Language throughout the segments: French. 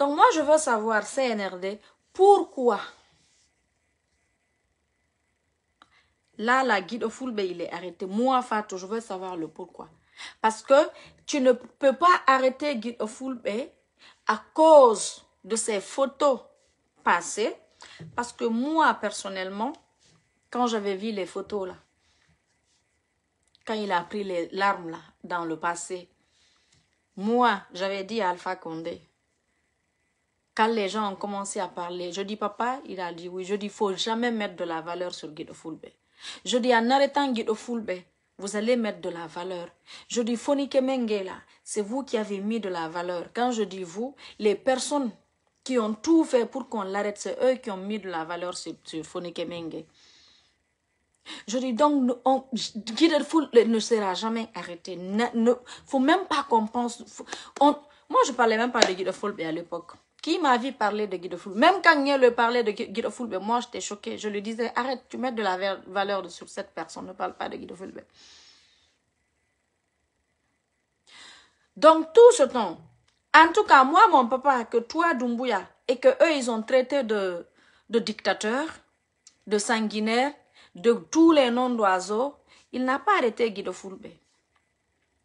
Donc moi, je veux savoir, CNRD, pourquoi là, la guide au full, il est arrêté. Moi, Fatou, je veux savoir le pourquoi. Parce que tu ne peux pas arrêter guide au full, à cause de ses photos passées. Parce que moi, personnellement, quand j'avais vu les photos là, quand il a pris les larmes là, dans le passé, moi, j'avais dit à Alpha Condé, quand les gens ont commencé à parler, je dis papa, il a dit oui. Je dis faut jamais mettre de la valeur sur Guido Fulbe. Je dis en arrêtant Guido Fulbe, vous allez mettre de la valeur. Je dis Fonike là, c'est vous qui avez mis de la valeur. Quand je dis vous, les personnes qui ont tout fait pour qu'on l'arrête, c'est eux qui ont mis de la valeur sur, sur Fonike Menge. Je dis donc, Guido Fulbe ne sera jamais arrêté. Il ne, faut même pas qu'on pense. moi, je parlais même pas de Guido Fulbe à l'époque. Qui m'avait parlé de Guido Même quand il le parlait de Guido Foulbe, moi j'étais choquée. Je lui disais, arrête, tu mets de la valeur sur cette personne, ne parle pas de Guido Donc tout ce temps, en tout cas moi, mon papa, que toi, Dumbuya, et que eux, ils ont traité de, de dictateur, de sanguinaire, de tous les noms d'oiseaux, il n'a pas arrêté Guido Foulbe.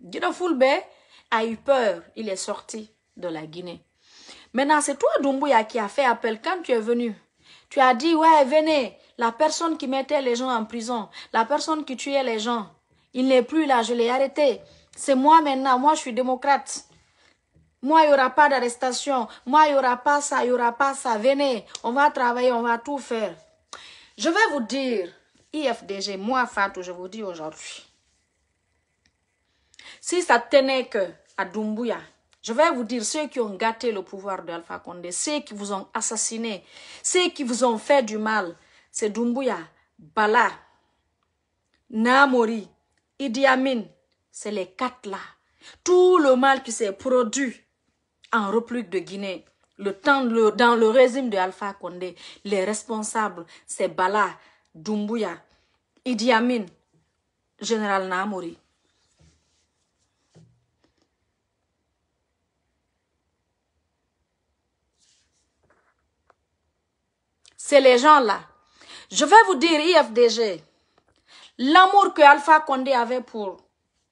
Guido Foulbe a eu peur, il est sorti de la Guinée. Maintenant, c'est toi, Doumbouya, qui a fait appel quand tu es venu. Tu as dit, ouais, venez, la personne qui mettait les gens en prison, la personne qui tuait les gens, il n'est plus là, je l'ai arrêté. C'est moi maintenant, moi je suis démocrate. Moi, il n'y aura pas d'arrestation. Moi, il n'y aura pas ça, il n'y aura pas ça. Venez, on va travailler, on va tout faire. Je vais vous dire, IFDG, moi, Fatou, je vous dis aujourd'hui, si ça tenait que à Doumbouya, je vais vous dire, ceux qui ont gâté le pouvoir d'Alpha Condé, ceux qui vous ont assassiné, ceux qui vous ont fait du mal, c'est Dumbuya, Bala, Namori, Idi Amin, c'est les quatre là. Tout le mal qui s'est produit en République de Guinée, le temps, dans le régime de Alpha Condé, les responsables, c'est Bala, Dumbuya, Idi Amin, Général Namori. C'est les gens-là. Je vais vous dire, IFDG, l'amour que Alpha Condé avait pour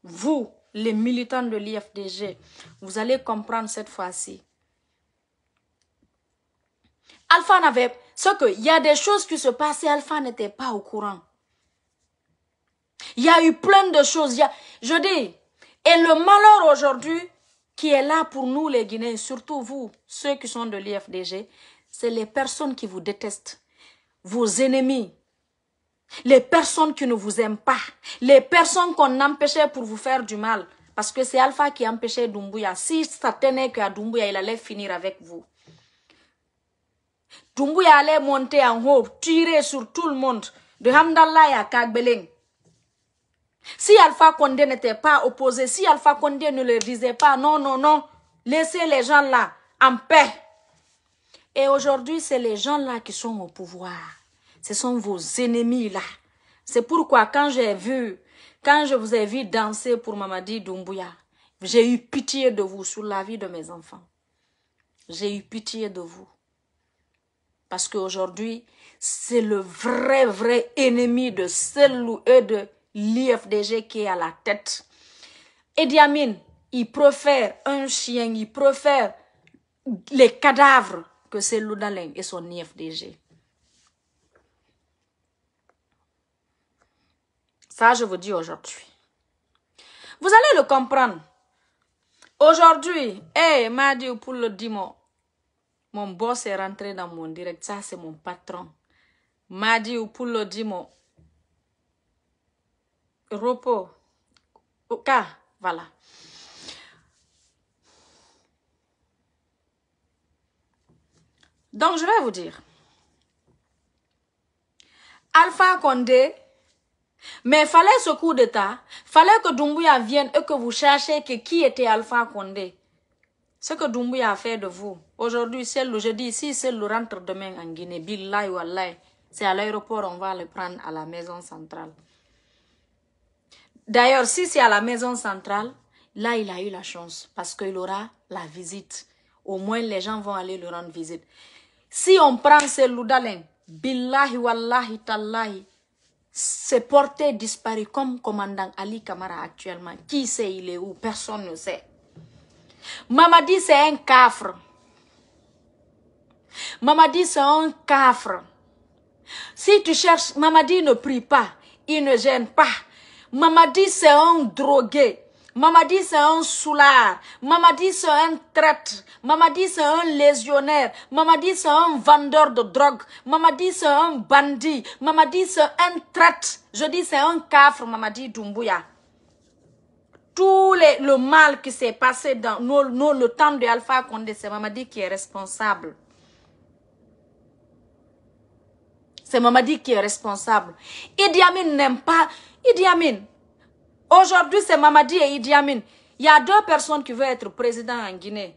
vous, les militants de l'IFDG, vous allez comprendre cette fois-ci. Alpha n'avait... Ce il y a des choses qui se passaient, Alpha n'était pas au courant. Il y a eu plein de choses. je dis, et le malheur aujourd'hui qui est là pour nous les Guinéens, surtout vous, ceux qui sont de l'IFDG, c'est les personnes qui vous détestent, vos ennemis, les personnes qui ne vous aiment pas, les personnes qu'on empêchait pour vous faire du mal. Parce que c'est Alpha qui empêchait Dumbuya. Si ça tenait qu'à Dumbuya, il allait finir avec vous. Dumbuya allait monter en haut, tirer sur tout le monde, de Hamdallah à Kagbeling. Si Alpha Condé n'était pas opposé, si Alpha Condé ne le disait pas, non, non, non, laissez les gens là, en paix. Et aujourd'hui, c'est les gens-là qui sont au pouvoir. Ce sont vos ennemis-là. C'est pourquoi quand j'ai vu, quand je vous ai vu danser pour Mamadi Doumbouya, j'ai eu pitié de vous sur la vie de mes enfants. J'ai eu pitié de vous. Parce qu'aujourd'hui, c'est le vrai, vrai ennemi de celle ou eux de l'IFDG qui est à la tête. Et il préfère un chien, il préfère les cadavres que c'est Loudalem et son IFDG. Ça, je vous dis aujourd'hui. Vous allez le comprendre. Aujourd'hui, eh, m'a ou pour le dimo. mon boss est rentré dans mon direct. Ça, c'est mon patron. M'a ou pour le dimo. repos. Ok, voilà. Donc, je vais vous dire. Alpha Condé, mais fallait ce coup d'État, fallait que Dumbuya vienne et que vous cherchiez que qui était Alpha Condé. Ce que Dumbuya a fait de vous, aujourd'hui, c'est le jeudi si c'est le rentre demain en Guinée, ou Wallahi. C'est à l'aéroport, on va le prendre à la maison centrale. D'ailleurs, si c'est à la maison centrale, là, il a eu la chance parce qu'il aura la visite. Au moins, les gens vont aller lui rendre visite. Si on prend ce loudalins, billahi wallahi tallahi, c'est porté disparu comme commandant Ali Kamara actuellement. Qui sait il est où Personne ne sait. Mamadi c'est un cafre. Mamadi c'est un cafre. Si tu cherches, Mamadi ne prie pas, il ne gêne pas. Mamadi c'est un drogué. Mamadi, c'est un soulard. Mamadi, c'est un traître. Mamadi, c'est un lésionnaire. Mamadi, c'est un vendeur de drogue. Mamadi, c'est un bandit. Mamadi, c'est un traître. Je dis, c'est un cafre, Mamadi Doumbouya. Tout le mal qui s'est passé dans nos, le temps de Alpha Condé, c'est Mamadi qui est responsable. C'est Mamadi qui est responsable. Idi Amin n'aime pas... Idi Amin, Aujourd'hui, c'est Mamadi et Idi Amin. Il y a deux personnes qui veulent être président en Guinée.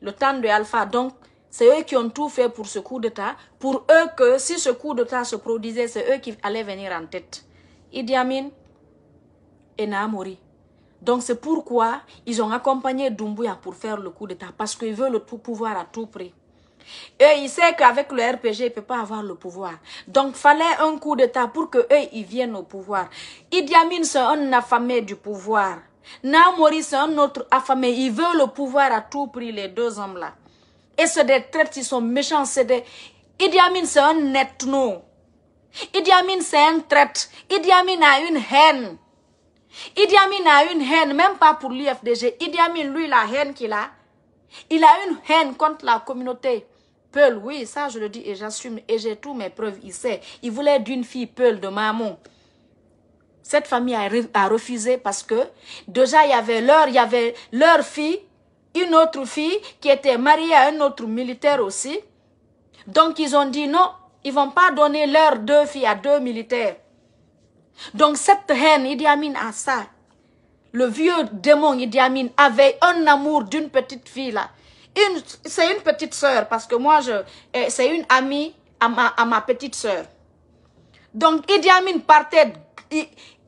Le temps de Alpha. Donc, c'est eux qui ont tout fait pour ce coup d'État. Pour eux que si ce coup d'État se produisait, c'est eux qui allaient venir en tête. Idi Amin et Naamori. Donc c'est pourquoi ils ont accompagné Doumbouya pour faire le coup d'État. Parce qu'ils veulent le pouvoir à tout prix. Eux, ils savent qu'avec le RPG, ils ne peuvent pas avoir le pouvoir. Donc, fallait un coup d'état pour que eux, ils viennent au pouvoir. Idiamine c'est un affamé du pouvoir. Naamori, c'est un autre affamé. Il veut le pouvoir à tout prix, les deux hommes-là. Et c'est des traites, ils sont méchants. C'est des... Idi c'est un ethno. Idi c'est un traître Idiamine a une haine. Idiamine a une haine, même pas pour l'IFDG Idiamine lui, la haine qu'il a, il a une haine contre la communauté oui, ça je le dis et j'assume et j'ai tous mes preuves, il sait. Il voulait d'une fille Peul de maman. Cette famille a, refusé parce que déjà il y avait leur, il y avait leur fille, une autre fille qui était mariée à un autre militaire aussi. Donc ils ont dit non, ils vont pas donner leurs deux filles à deux militaires. Donc cette haine, Idi Amin a ça. Le vieux démon Idi Amin avait un amour d'une petite fille là c'est une petite sœur parce que moi, je, eh, c'est une amie à ma, à ma petite sœur. Donc, Idi Amin partait,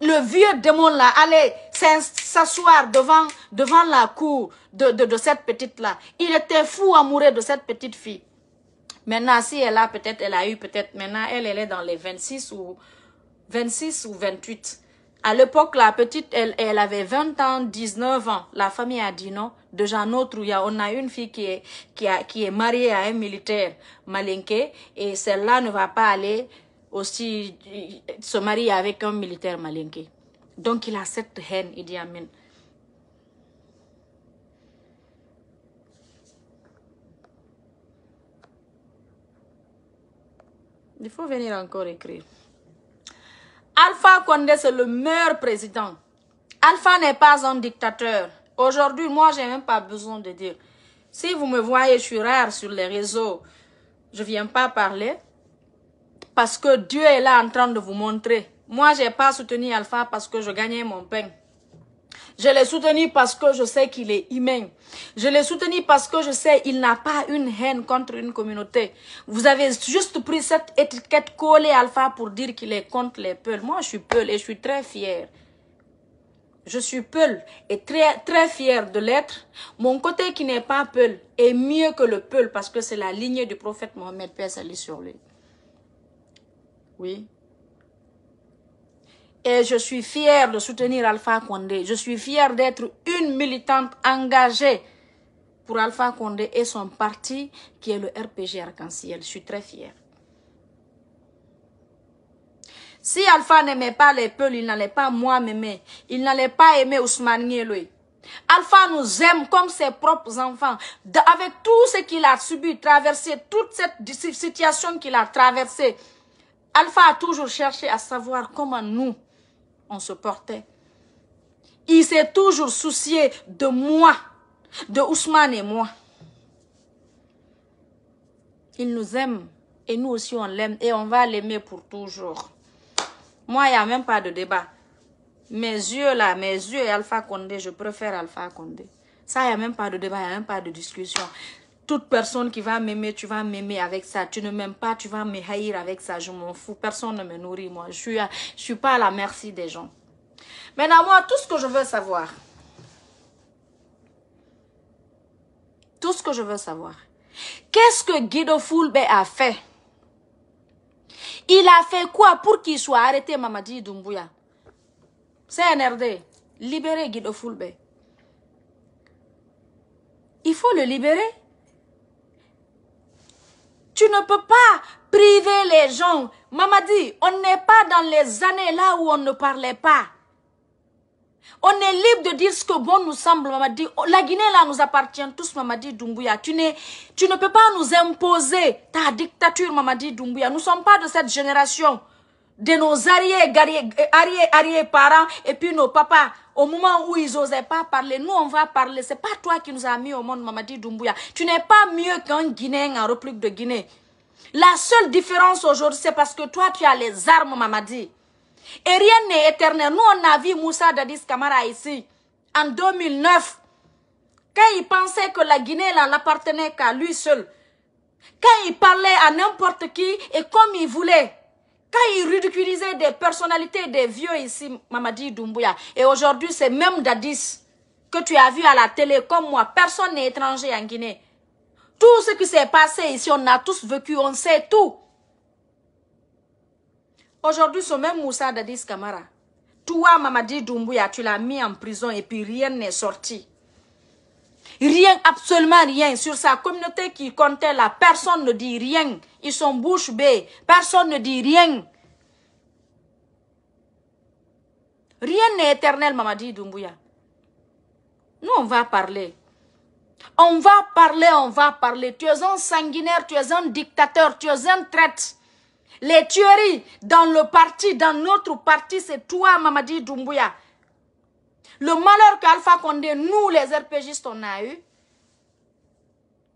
le vieux démon là allait s'asseoir devant, devant la cour de, cette petite là. Il était fou amoureux de cette petite fille. Maintenant, si elle a peut-être, elle a eu peut-être, maintenant, elle, elle est dans les 26 ou, 26 ou 28. À l'époque, la petite, elle, elle avait 20 ans, 19 ans. La famille a dit non. De y on a une fille qui est, qui, qui est mariée à un militaire malinqué et celle-là ne va pas aller aussi se marier avec un militaire malinqué. Donc il a cette haine, il dit Amen. Il faut venir encore écrire. Alpha Condé, c'est le meilleur président. Alpha n'est pas un dictateur. Aujourd'hui, moi, j'ai même pas besoin de dire. Si vous me voyez, je suis rare sur les réseaux. Je ne viens pas parler parce que Dieu est là en train de vous montrer. Moi, je n'ai pas soutenu Alpha parce que je gagnais mon pain. Je l'ai soutenu parce que je sais qu'il est humain. Je l'ai soutenu parce que je sais qu'il n'a pas une haine contre une communauté. Vous avez juste pris cette étiquette collée Alpha pour dire qu'il est contre les Peuls. Moi, je suis Peul et je suis très fière. Je suis Peul et très, très fière de l'être. Mon côté qui n'est pas Peul est mieux que le Peul parce que c'est la lignée du prophète Mohamed Paix sur lui. Oui. Et je suis fière de soutenir Alpha Condé. Je suis fière d'être une militante engagée pour Alpha Condé et son parti qui est le RPG Arc-en-Ciel. Je suis très fière. Si Alpha n'aimait pas les peuples, il n'allait pas moi m'aimer. Il n'allait pas aimer Ousmane lui Alpha nous aime comme ses propres enfants. avec tout ce qu'il a subi, traversé, toute cette situation qu'il a traversée, Alpha a toujours cherché à savoir comment nous, on se portait. Il s'est toujours soucié de moi, de Ousmane et moi. Il nous aime et nous aussi on l'aime et on va l'aimer pour toujours. Moi, il n'y a même pas de débat. Mes yeux là, mes yeux et Alpha Condé, je préfère Alpha Condé. Ça, il n'y a même pas de débat, il n'y a même pas de discussion toute personne qui va m'aimer, tu vas m'aimer avec ça. Tu ne m'aimes pas, tu vas me haïr avec ça. Je m'en fous. Personne ne me nourrit, moi. Je suis, euh, suis pas à la merci des gens. Maintenant, moi, tout ce que je veux savoir, tout ce que je veux savoir, qu'est-ce que Guido Fulbe a fait? Il a fait quoi pour qu'il soit arrêté, Mamadi Doumbouya? CNRD, libérez Guido Fulbe. Il faut le libérer. Tu ne peux pas priver les gens. Maman dit, on n'est pas dans les années là où on ne parlait pas. On est libre de dire ce que bon nous semble, maman dit. Oh, la Guinée là nous appartient tous, maman dit Doumbouya. Tu, tu ne peux pas nous imposer ta dictature, maman dit Doumbouya. Nous ne sommes pas de cette génération de nos arrière-arrière-parents euh, et puis nos papas. Au moment où ils n'osaient pas parler, nous on va parler. C'est pas toi qui nous as mis au monde, Mamadi Doumbouya. Tu n'es pas mieux qu'un Guinéen en République de Guinée. La seule différence aujourd'hui, c'est parce que toi tu as les armes, Mamadi. Et rien n'est éternel. Nous on a vu Moussa Dadis Kamara ici en 2009. Quand il pensait que la Guinée n'appartenait qu'à lui seul. Quand il parlait à n'importe qui et comme il voulait. Quand il ridiculisait des personnalités, des vieux ici, Mamadi Doumbouya, et aujourd'hui c'est même Dadis que tu as vu à la télé comme moi, personne n'est étranger en Guinée. Tout ce qui s'est passé ici, on a tous vécu, on sait tout. Aujourd'hui, c'est même Moussa Dadis Kamara, toi, Mamadi Doumbouya, tu l'as mis en prison et puis rien n'est sorti. Rien, absolument rien. Sur sa communauté qui comptait là, personne ne dit rien. Ils sont bouche bée. Personne ne dit rien. Rien n'est éternel, Mamadi Doumbouya. Nous, on va parler. On va parler, on va parler. Tu es un sanguinaire, tu es un dictateur, tu es un traître. Les tueries dans le parti, dans notre parti, c'est toi, Mamadi Doumbouya. Le malheur qu'Alpha Condé, nous les RPGistes, on a eu,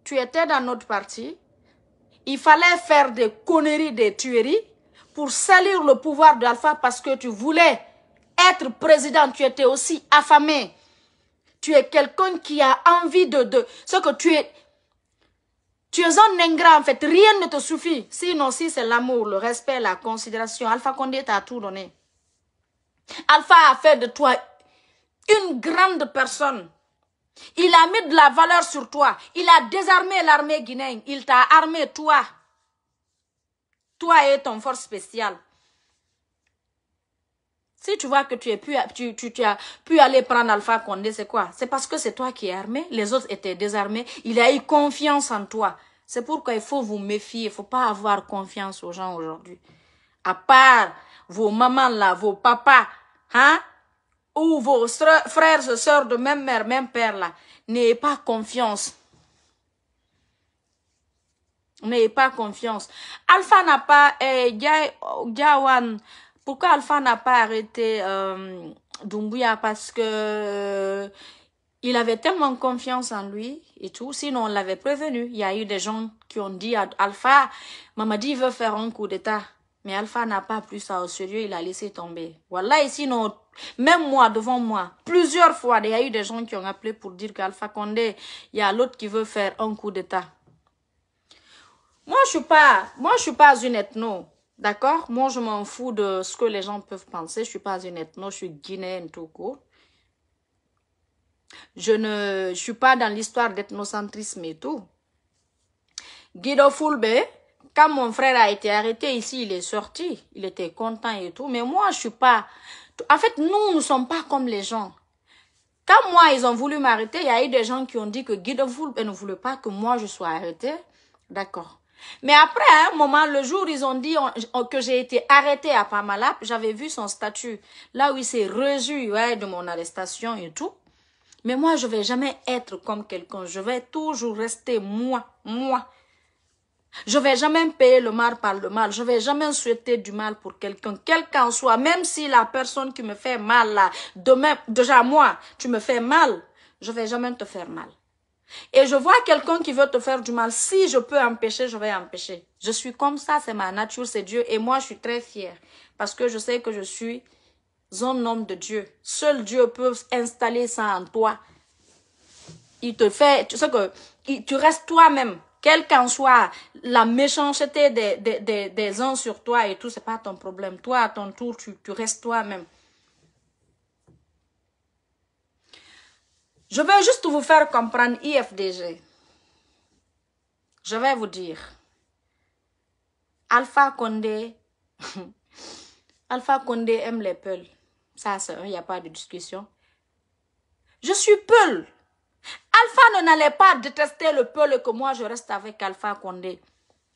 tu étais dans notre parti, il fallait faire des conneries, des tueries pour salir le pouvoir d'Alpha parce que tu voulais être président, tu étais aussi affamé. Tu es quelqu'un qui a envie de, ce que tu es. Tu es un ingrat en fait, rien ne te suffit. Sinon, si c'est l'amour, le respect, la considération, Alpha Condé t'a tout donné. Alpha a fait de toi une grande personne. Il a mis de la valeur sur toi. Il a désarmé l'armée guinéenne. Il t'a armé toi. Toi et ton force spéciale. Si tu vois que tu, es pu, tu, tu, as pu aller prendre Alpha Condé, c'est quoi C'est parce que c'est toi qui es armé, les autres étaient désarmés. Il a eu confiance en toi. C'est pourquoi il faut vous méfier, il faut pas avoir confiance aux gens aujourd'hui. À part vos mamans là, vos papas, hein ou vos frères et sœurs de même mère, même père là, n'ayez pas confiance. N'ayez pas confiance. Alpha n'a pas, eh, Gawan, pourquoi Alpha n'a pas arrêté euh, Dumbuya Parce que euh, il avait tellement confiance en lui et tout, sinon on l'avait prévenu. Il y a eu des gens qui ont dit à Alpha, Mamadi veut faire un coup d'état. Mais Alpha n'a pas pris ça au sérieux, il a laissé tomber. Voilà, ici sinon, même moi, devant moi, plusieurs fois, il y a eu des gens qui ont appelé pour dire qu'Alpha Condé, il y a l'autre qui veut faire un coup d'État. Moi, je suis pas, moi, je suis pas une ethno. D'accord? Moi, je m'en fous de ce que les gens peuvent penser. Je suis pas une ethno, je suis guinéenne tout court. Je ne suis pas dans l'histoire d'ethnocentrisme et tout. Guido Fulbe, quand mon frère a été arrêté ici, il est sorti, il était content et tout. Mais moi, je suis pas. En fait, nous, nous sommes pas comme les gens. Quand moi, ils ont voulu m'arrêter, il y a eu des gens qui ont dit que Guido ben, ne voulait pas que moi je sois arrêté D'accord. Mais après, un moment, le jour, ils ont dit que j'ai été arrêté à Pamalap. J'avais vu son statut, là où il s'est reçu de mon arrestation et tout. Mais moi, je vais jamais être comme quelqu'un. Je vais toujours rester moi, moi. Je ne vais jamais payer le mal par le mal. Je ne vais jamais souhaiter du mal pour quelqu'un, quel qu'en soit. Même si la personne qui me fait mal, là, déjà moi, tu me fais mal, je ne vais jamais te faire mal. Et je vois quelqu'un qui veut te faire du mal. Si je peux empêcher, je vais empêcher. Je suis comme ça, c'est ma nature, c'est Dieu. Et moi, je suis très fière parce que je sais que je suis un homme de Dieu. Seul Dieu peut installer ça en toi. Il te fait, tu sais que tu restes toi-même. Quelle qu'en soit la méchanceté des, des, uns sur toi et tout, n'est pas ton problème. Toi, à ton tour, tu, restes toi-même. Je vais juste vous faire comprendre IFDG. Je vais vous dire. Alpha Condé. Alpha Condé aime les peuls. Ça, il n'y a pas de discussion. Je suis peul. Alpha ne n'allait pas détester le peuple que moi je reste avec Alpha Condé.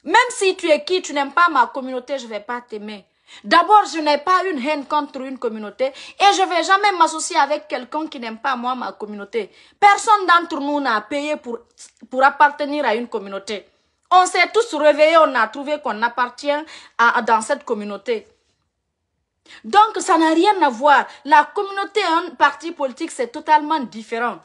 Même si tu es qui, tu n'aimes pas ma communauté, je ne vais pas t'aimer. D'abord, je n'ai pas une haine contre une communauté et je ne vais jamais m'associer avec quelqu'un qui n'aime pas moi, ma communauté. Personne d'entre nous n'a payé pour, appartenir à une communauté. On s'est tous réveillés, on a trouvé qu'on appartient dans cette communauté. Donc, ça n'a rien à voir. La communauté un parti politique, c'est totalement différent.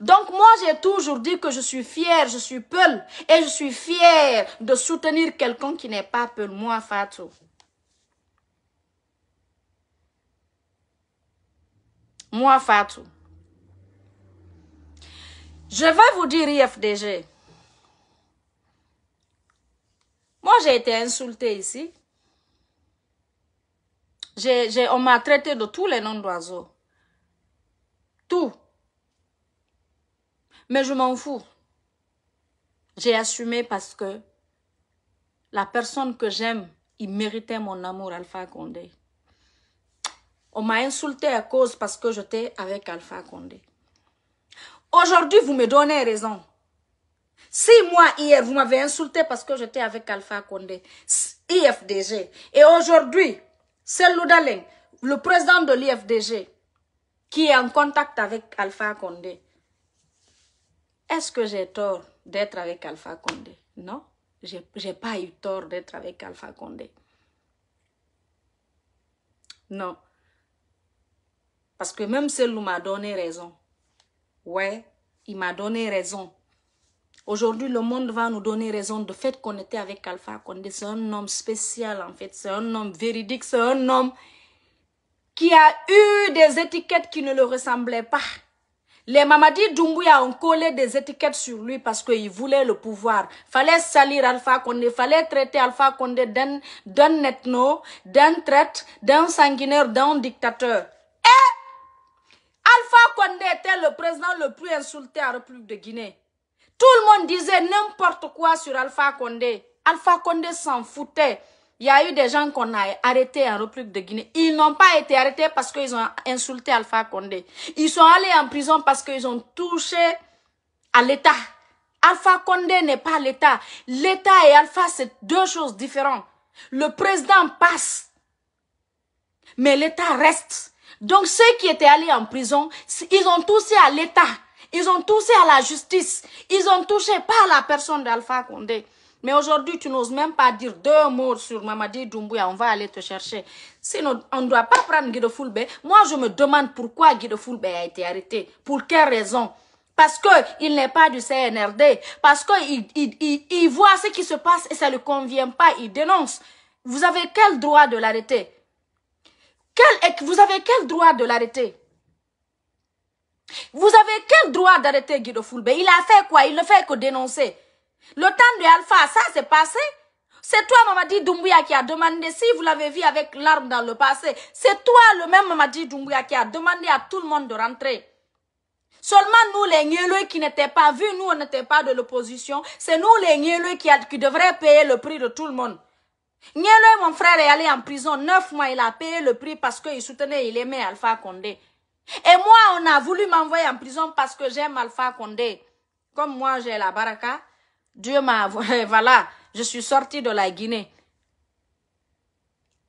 Donc moi, j'ai toujours dit que je suis fière, je suis Peul. Et je suis fière de soutenir quelqu'un qui n'est pas Peul, moi, Fatou. Moi, Fatou. Je vais vous dire IFDG. Moi, j'ai été insultée ici. on m'a traité de tous les noms d'oiseaux. Tout. Mais je m'en fous. J'ai assumé parce que la personne que j'aime, il méritait mon amour, Alpha Condé. On m'a insulté à cause parce que j'étais avec Alpha Condé. Aujourd'hui, vous me donnez raison. Si moi, hier, vous m'avez insulté parce que j'étais avec Alpha Condé, IFDG, et aujourd'hui, c'est le président de l'IFDG, qui est en contact avec Alpha Condé. Est-ce que j'ai tort d'être avec Alpha Condé Non, je n'ai pas eu tort d'être avec Alpha Condé. Non. Parce que même Selou m'a donné raison. Ouais, il m'a donné raison. Aujourd'hui, le monde va nous donner raison du fait qu'on était avec Alpha Condé. C'est un homme spécial, en fait. C'est un homme véridique. C'est un homme qui a eu des étiquettes qui ne le ressemblaient pas. Les Mamadi Doumbouya ont collé des étiquettes sur lui parce qu'il voulait le pouvoir. Fallait salir Alpha Condé, fallait traiter Alpha Condé d'un, ethno, d'un traître, d'un sanguinaire, d'un dictateur. Et Alpha Condé était le président le plus insulté la République de Guinée. Tout le monde disait n'importe quoi sur Alpha Condé. Alpha Condé s'en foutait. Il y a eu des gens qu'on a arrêtés en République de Guinée. Ils n'ont pas été arrêtés parce qu'ils ont insulté Alpha Condé. Ils sont allés en prison parce qu'ils ont touché à l'État. Alpha Condé n'est pas l'État. L'État et Alpha, c'est deux choses différentes. Le président passe, mais l'État reste. Donc ceux qui étaient allés en prison, ils ont touché à l'État. Ils ont touché à la justice. Ils ont touché pas à la personne d'Alpha Condé. Mais aujourd'hui, tu n'oses même pas dire deux mots sur Mamadi Doumbouya. On va aller te chercher. Sinon, on ne doit pas prendre Guido Foulbé. Moi, je me demande pourquoi Guido Foulbé a été arrêté. Pour quelle raison parce qu'il n'est pas du CNRD, parce qu'il il, il, il, voit ce qui se passe et ça ne lui convient pas, il dénonce. Vous avez quel droit de l'arrêter quel, Vous avez quel droit de l'arrêter Vous avez quel droit d'arrêter Guido Foulbe Il a fait quoi Il ne fait que dénoncer. Le temps de Alpha, ça s'est passé. C'est toi, Mamadi Doumbouya, qui a demandé, si vous l'avez vu avec l'arme dans le passé, c'est toi, le même Mamadi Doumbouya, qui a demandé à tout le monde de rentrer. Seulement nous, les Nieleux qui n'étaient pas vus, nous, on n'était pas de l'opposition. C'est nous, les Nieleux qui, devraient payer le prix de tout le monde. Nieleux, mon frère, est allé en prison neuf mois. Il a payé le prix parce qu'il soutenait, il aimait Alpha Condé. Et moi, on a voulu m'envoyer en prison parce que j'aime Alpha Condé. Comme moi, j'ai la baraka. Dieu m'a... Voilà, je suis sortie de la Guinée.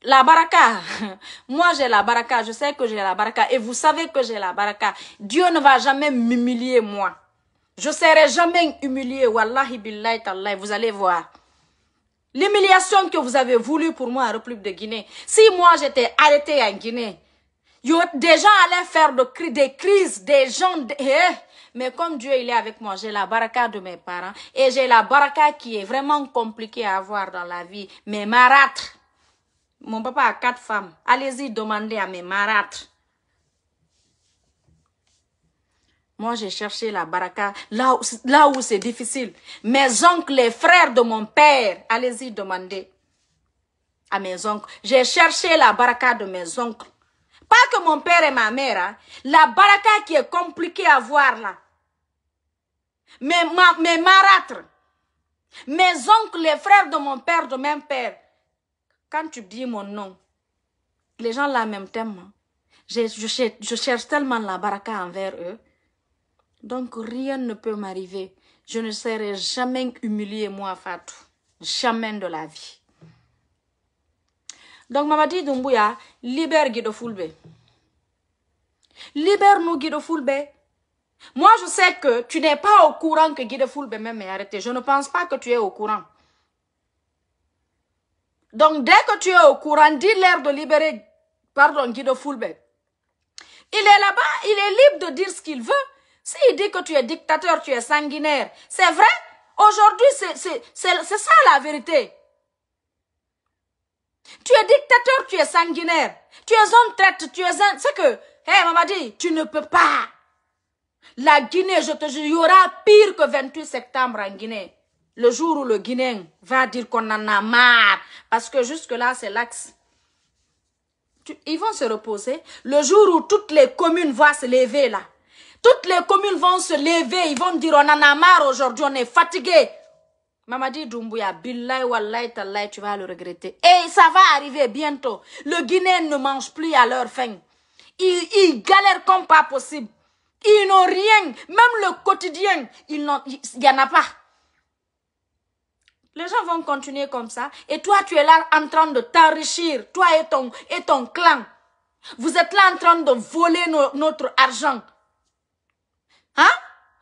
La baraka. Moi, j'ai la baraka. Je sais que j'ai la baraka. Et vous savez que j'ai la baraka. Dieu ne va jamais m'humilier, moi. Je ne serai jamais humilié. Wallahi billahi Vous allez voir. L'humiliation que vous avez voulu pour moi en République de Guinée. Si moi, j'étais arrêtée en Guinée, des gens allaient faire des crises, des gens... Eh, mais comme Dieu, il est avec moi, j'ai la baraka de mes parents et j'ai la baraka qui est vraiment compliquée à avoir dans la vie. Mes marâtres. Mon papa a quatre femmes. Allez-y demander à mes marâtres. Moi, j'ai cherché la baraka là où, c'est difficile. Mes oncles, les frères de mon père, allez-y demander à mes oncles. J'ai cherché la baraka de mes oncles. Pas que mon père et ma mère, hein. la baraka qui est compliquée à voir là mes, mes marâtres, mes oncles, les frères de mon père, de même père. Quand tu dis mon nom, les gens là même tellement. Hein. Je, je, cherche tellement la baraka envers eux. Donc rien ne peut m'arriver. Je ne serai jamais humilié moi, Fatou. Jamais de la vie. Donc Mamadi Doumbouya, libère Guido Fulbe. Libère-nous Guido moi, je sais que tu n'es pas au courant que Guy Foulbe même est arrêté. Je ne pense pas que tu es au courant. Donc, dès que tu es au courant, dis l'air de libérer, pardon, Guy Foulbe. Il est là-bas, il est libre de dire ce qu'il veut. S'il dit que tu es dictateur, tu es sanguinaire, c'est vrai. Aujourd'hui, c'est ça la vérité. Tu es dictateur, tu es sanguinaire. Tu es un traître, tu es un... C'est que, hé maman dit, tu ne peux pas la Guinée, je te jure, il y aura pire que 28 septembre en Guinée. Le jour où le Guinéen va dire qu'on en a marre, parce que jusque-là, c'est l'axe. Ils vont se reposer. Le jour où toutes les communes vont se lever, là, toutes les communes vont se lever, ils vont dire on en a marre aujourd'hui, on est fatigué. Mamadi Doumbouya, Billahi Wallahi tu vas le regretter. Et ça va arriver bientôt. Le Guinéen ne mange plus à leur faim. Ils, ils galèrent comme pas possible. Ils n'ont rien. Même le quotidien, il n'y en a pas. Les gens vont continuer comme ça. Et toi, tu es là en train de t'enrichir. Toi et ton, et ton clan. Vous êtes là en train de voler notre argent. Hein?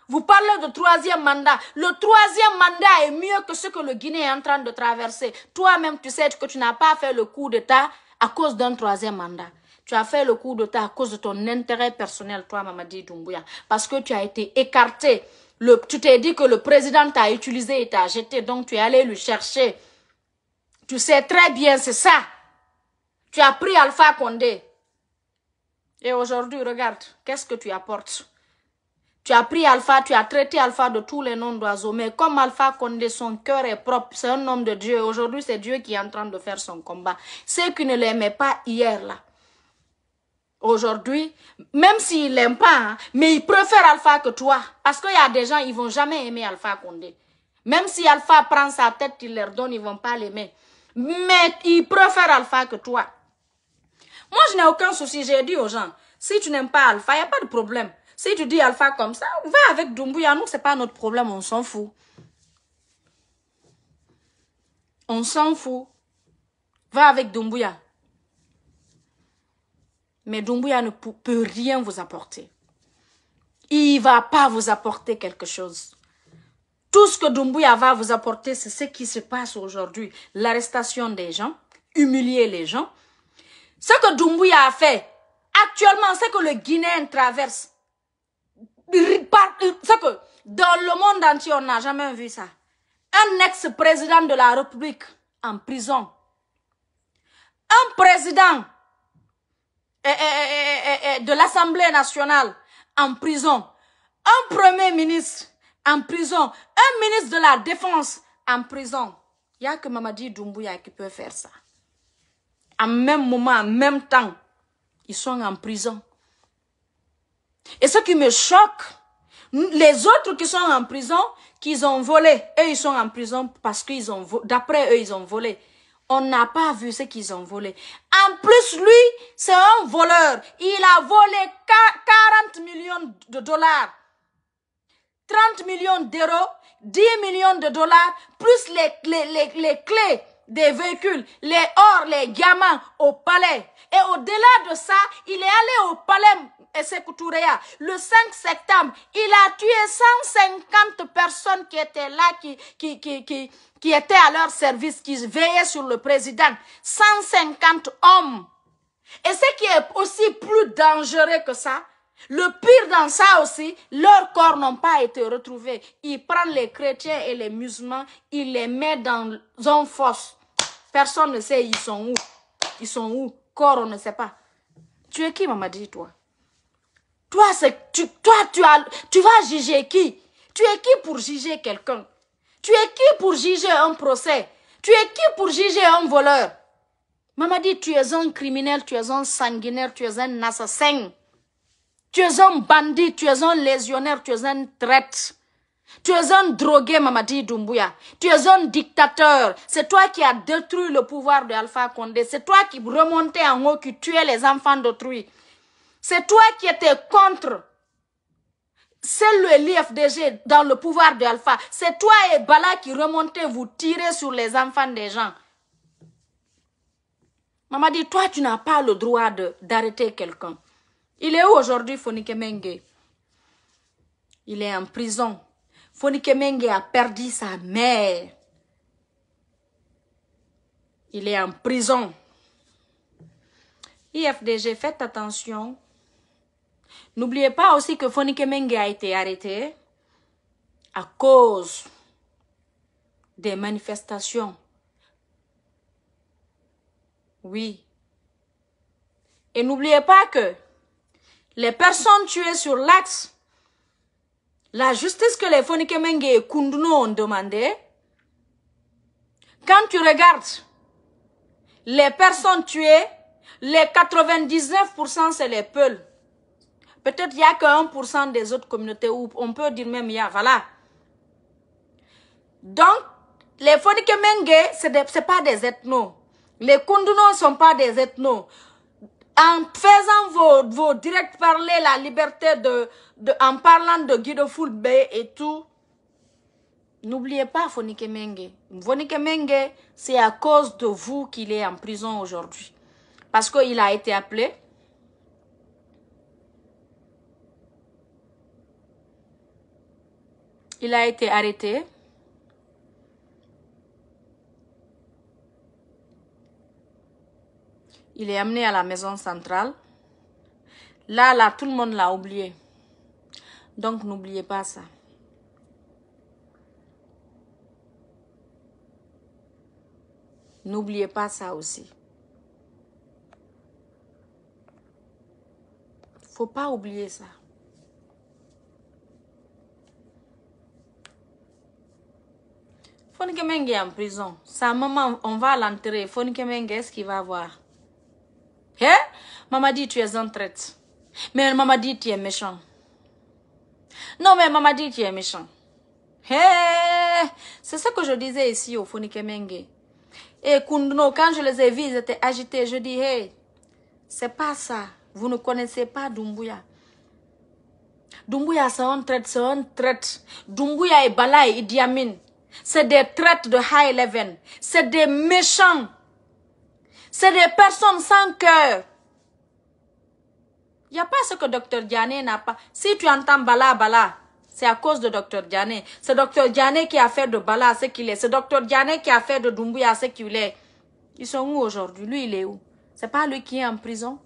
Vous parlez de troisième mandat. Le troisième mandat est mieux que ce que le Guinée est en train de traverser. Toi-même, tu sais que tu n'as pas fait le coup d'État à cause d'un troisième mandat. Tu as fait le coup de à cause de ton intérêt personnel, toi, Mamadi Doumbouya, parce que tu as été écarté. tu t'es dit que le président t'a utilisé et t'a jeté, donc tu es allé le chercher. Tu sais très bien, c'est ça. Tu as pris Alpha Condé. Et aujourd'hui, regarde, qu'est-ce que tu apportes Tu as pris Alpha, tu as traité Alpha de tous les noms d'oiseaux. Mais comme Alpha Condé, son cœur est propre, c'est un homme de Dieu. Aujourd'hui, c'est Dieu qui est en train de faire son combat. Ceux qui ne l'aimaient pas hier, là, aujourd'hui, même s'il n'aime pas, hein, mais il préfère Alpha que toi. Parce qu'il y a des gens, ils vont jamais aimer Alpha Condé. Même si Alpha prend sa tête, il leur donne, ils vont pas l'aimer. Mais il préfère Alpha que toi. Moi, je n'ai aucun souci. J'ai dit aux gens, si tu n'aimes pas Alpha, il n'y a pas de problème. Si tu dis Alpha comme ça, va avec Dumbuya. Nous, c'est pas notre problème, on s'en fout. On s'en fout. Va avec Dumbuya. Mais Dumbuya ne peut rien vous apporter. Il va pas vous apporter quelque chose. Tout ce que Dumbuya va vous apporter, c'est ce qui se passe aujourd'hui. L'arrestation des gens, humilier les gens. Ce que Dumbuya a fait, actuellement, ce que le Guinéen traverse, ce que dans le monde entier, on n'a jamais vu ça. Un ex-président de la République en prison. Un président eh, eh, eh, de l'Assemblée nationale en prison, un premier ministre en prison, un ministre de la Défense en prison. Il n'y a que Mamadi Doumbouya qui peut faire ça. En même moment, en même temps, ils sont en prison. Et ce qui me choque, les autres qui sont en prison, qu'ils ont volé, eux, ils sont en prison parce qu'ils ont, d'après eux, ils ont volé. On n'a pas vu ce qu'ils ont volé. En plus, lui, c'est un voleur. Il a volé 40 millions de dollars, 30 millions d'euros, 10 millions de dollars, plus les, les, les, clés des véhicules, les ors, les diamants au palais. Et au-delà de ça, il est allé au palais c'est Le 5 septembre, il a tué 150 personnes qui étaient là, qui, qui, qui, qui, étaient à leur service, qui veillaient sur le président. 150 hommes. Et ce qui est aussi plus dangereux que ça, le pire dans ça aussi, leurs corps n'ont pas été retrouvés. Ils prennent les chrétiens et les musulmans, ils les mettent dans une fosse. Personne ne sait ils sont où. Ils sont où. Corps, on ne sait pas. Tu es qui, maman, dit toi toi, tu, toi tu, vas juger qui Tu es qui pour juger quelqu'un Tu es qui pour juger un procès Tu es qui pour juger un voleur Maman dit, tu es un criminel, tu es un sanguinaire, tu es un assassin. Tu es un bandit, tu es un lésionnaire, tu es un traître. Tu es un drogué, Maman dit, Doumbouya. Tu es un dictateur. C'est toi qui as détruit le pouvoir de Alpha Condé. C'est toi qui remontais en haut, qui tuais les enfants d'autrui. C'est toi qui étais contre. C'est le l'IFDG dans le pouvoir de Alpha. C'est toi et Bala qui remontez, vous tirez sur les enfants des gens. Maman dit, toi, tu n'as pas le droit d'arrêter quelqu'un. Il est où aujourd'hui, Fonike Menge Il est en prison. Fonike Menge a perdu sa mère. Il est en prison. IFDG, faites attention. N'oubliez pas aussi que Fonike Menge a été arrêté à cause des manifestations. Oui. Et n'oubliez pas que les personnes tuées sur l'axe, la justice que les Fonike Menge et Kunduno ont demandé, quand tu regardes les personnes tuées, les 99% c'est les peuls. Peut-être il n'y a que 1% des autres communautés où on peut dire même, il y a, voilà. Donc, les Fonike Menge, ce n'est pas des ethnos. Les Kunduno ne sont pas des ethnos. En faisant vos, vos directs parler, la liberté de, de en parlant de Guido Fulbe et tout, n'oubliez pas Fonike Menge. Fonike c'est à cause de vous qu'il est en prison aujourd'hui. Parce qu'il a été appelé, Il a été arrêté. Il est amené à la maison centrale. Là, là, tout le monde l'a oublié. Donc, n'oubliez pas ça. N'oubliez pas ça aussi. Faut pas oublier ça. Menge est en prison. Sa maman, on va l'enterrer. Menge, est-ce qu'il va voir Hein Maman dit, tu es en traite. Mais maman dit, tu es méchant. Non, mais maman dit, tu es méchant. Hein? C'est ce que je disais ici au Menge. Et Kunduno, quand je les ai vus, ils étaient agités. Je dis, c'est pas ça. Vous ne connaissez pas Dumbuya. Dumbuya, c'est un traite, c'est en traite. Dumbuya est balaye, il diamine. C'est des traites de high level. C'est des méchants. C'est des personnes sans cœur. Il n'y a pas ce que Dr Diané n'a pas. Si tu entends Bala Bala, c'est à cause de Dr Diané. C'est Dr Diané qui a fait de Bala ce qu'il est. C'est Dr Diané qui a fait de Doumbouya ce qu'il est. Ils sont où aujourd'hui Lui, il est où C'est pas lui qui est en prison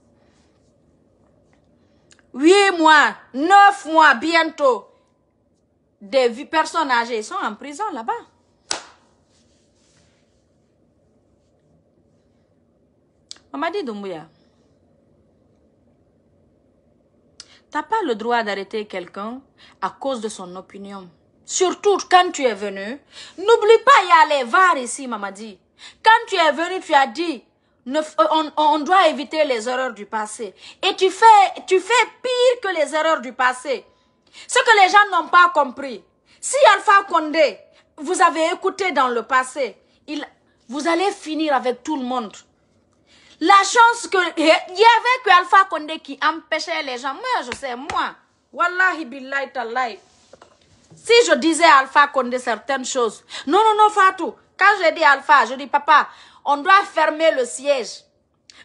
Huit mois, neuf mois bientôt des personnes âgées sont en prison là-bas. Mamadi Doumbouya, t'as pas le droit d'arrêter quelqu'un à cause de son opinion. Surtout quand tu es venu. N'oublie pas, y aller les VAR ici, Mamadi. Quand tu es venu, tu as dit, euh, on, on, doit éviter les erreurs du passé. Et tu fais, tu fais pire que les erreurs du passé. Ce que les gens n'ont pas compris, si Alpha Condé, vous avez écouté dans le passé, il, vous allez finir avec tout le monde. La chance que... Il y avait que Alpha Condé qui empêchait les gens. Moi, je sais, moi. Wallahi billahi Si je disais à Alpha Condé certaines choses. Non, non, non, Fatou. Quand je dit Alpha, je dis, papa, on doit fermer le siège.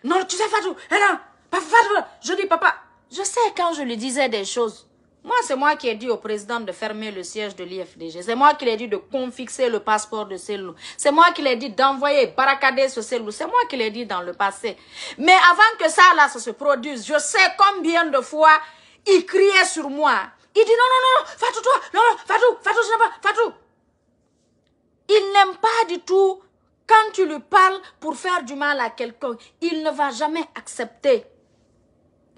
Non, tu sais, Fatou. non, Fatou, je dis, papa. Je sais quand je lui disais des choses. Moi, c'est moi qui ai dit au président de fermer le siège de l'IFDG. C'est moi qui ai dit de confixer le passeport de Selou. C'est moi qui l'ai dit d'envoyer barricader ce Selou. C'est moi qui l'ai dit dans le passé. Mais avant que ça, là, ça se produise, je sais combien de fois il criait sur moi. Il dit non, non, non, non, Fatou, toi, non, non, Fatou, Fatou, je n'aime pas, Fatou. Il n'aime pas du tout quand tu lui parles pour faire du mal à quelqu'un. Il ne va jamais accepter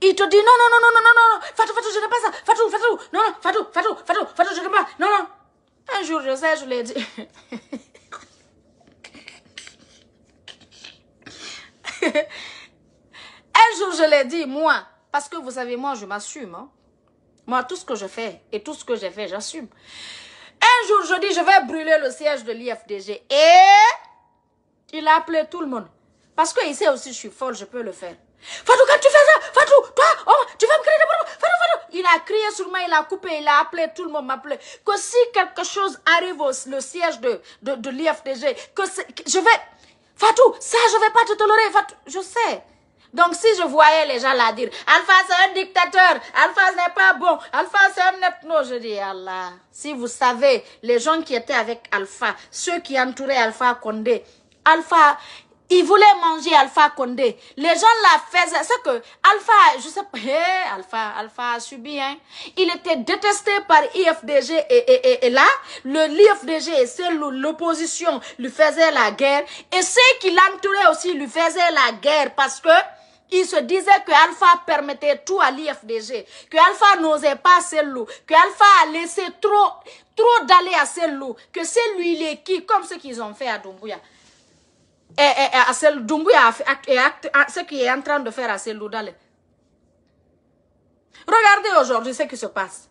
il te dit non, non, non, non, non, non, non, Fatou, Fatou, je fais pas ça. Fatou, Fatou, non, non, Fatou, Fatou, Fatou, Fatou, je n'aime pas. Non, non. Un jour, je sais, je l'ai dit. Un jour, je l'ai dit, moi. Parce que vous savez, moi, je m'assume. Hein. Moi, tout ce que je fais et tout ce que j'ai fait, j'assume. Un jour, je dis, je vais brûler le siège de l'IFDG. Et il a appelé tout le monde. Parce que sait aussi, je suis folle, je peux le faire. Fatou, quand tu fais ça, Fatou, toi, oh, tu vas me créer des Fatou, Fatou. Il a crié sur moi, il a coupé, il a appelé, tout le monde m'a appelé. Que si quelque chose arrive au siège de, de, l'IFDG, que, je vais... Fatou, ça, je vais pas te tolérer, Fatou. Je sais. Donc, si je voyais les gens là dire, Alpha, c'est un dictateur, Alpha, ce n'est pas bon, Alpha, c'est un ethno, je dis, Allah, si vous savez, les gens qui étaient avec Alpha, ceux qui entouraient Alpha Condé, Alpha, il voulait manger Alpha Condé. Les gens la faisaient. C'est que Alpha, je sais pas, Alpha, Alpha a subi, hein. Il était détesté par IFDG et, et, et, là, le l'IFDG et l'opposition lui faisait la guerre. Et ceux qui l'entouraient aussi lui faisaient la guerre parce que il se disaient que Alpha permettait tout à l'IFDG, que Alpha n'osait pas loup que Alpha a laissé trop, trop d'aller à loup que c'est lui, il qui, comme ce qu'ils ont fait à Dumbuya. Et, et, et ce qu'il est en train de faire à d'aller. Regardez aujourd'hui ce qui se passe.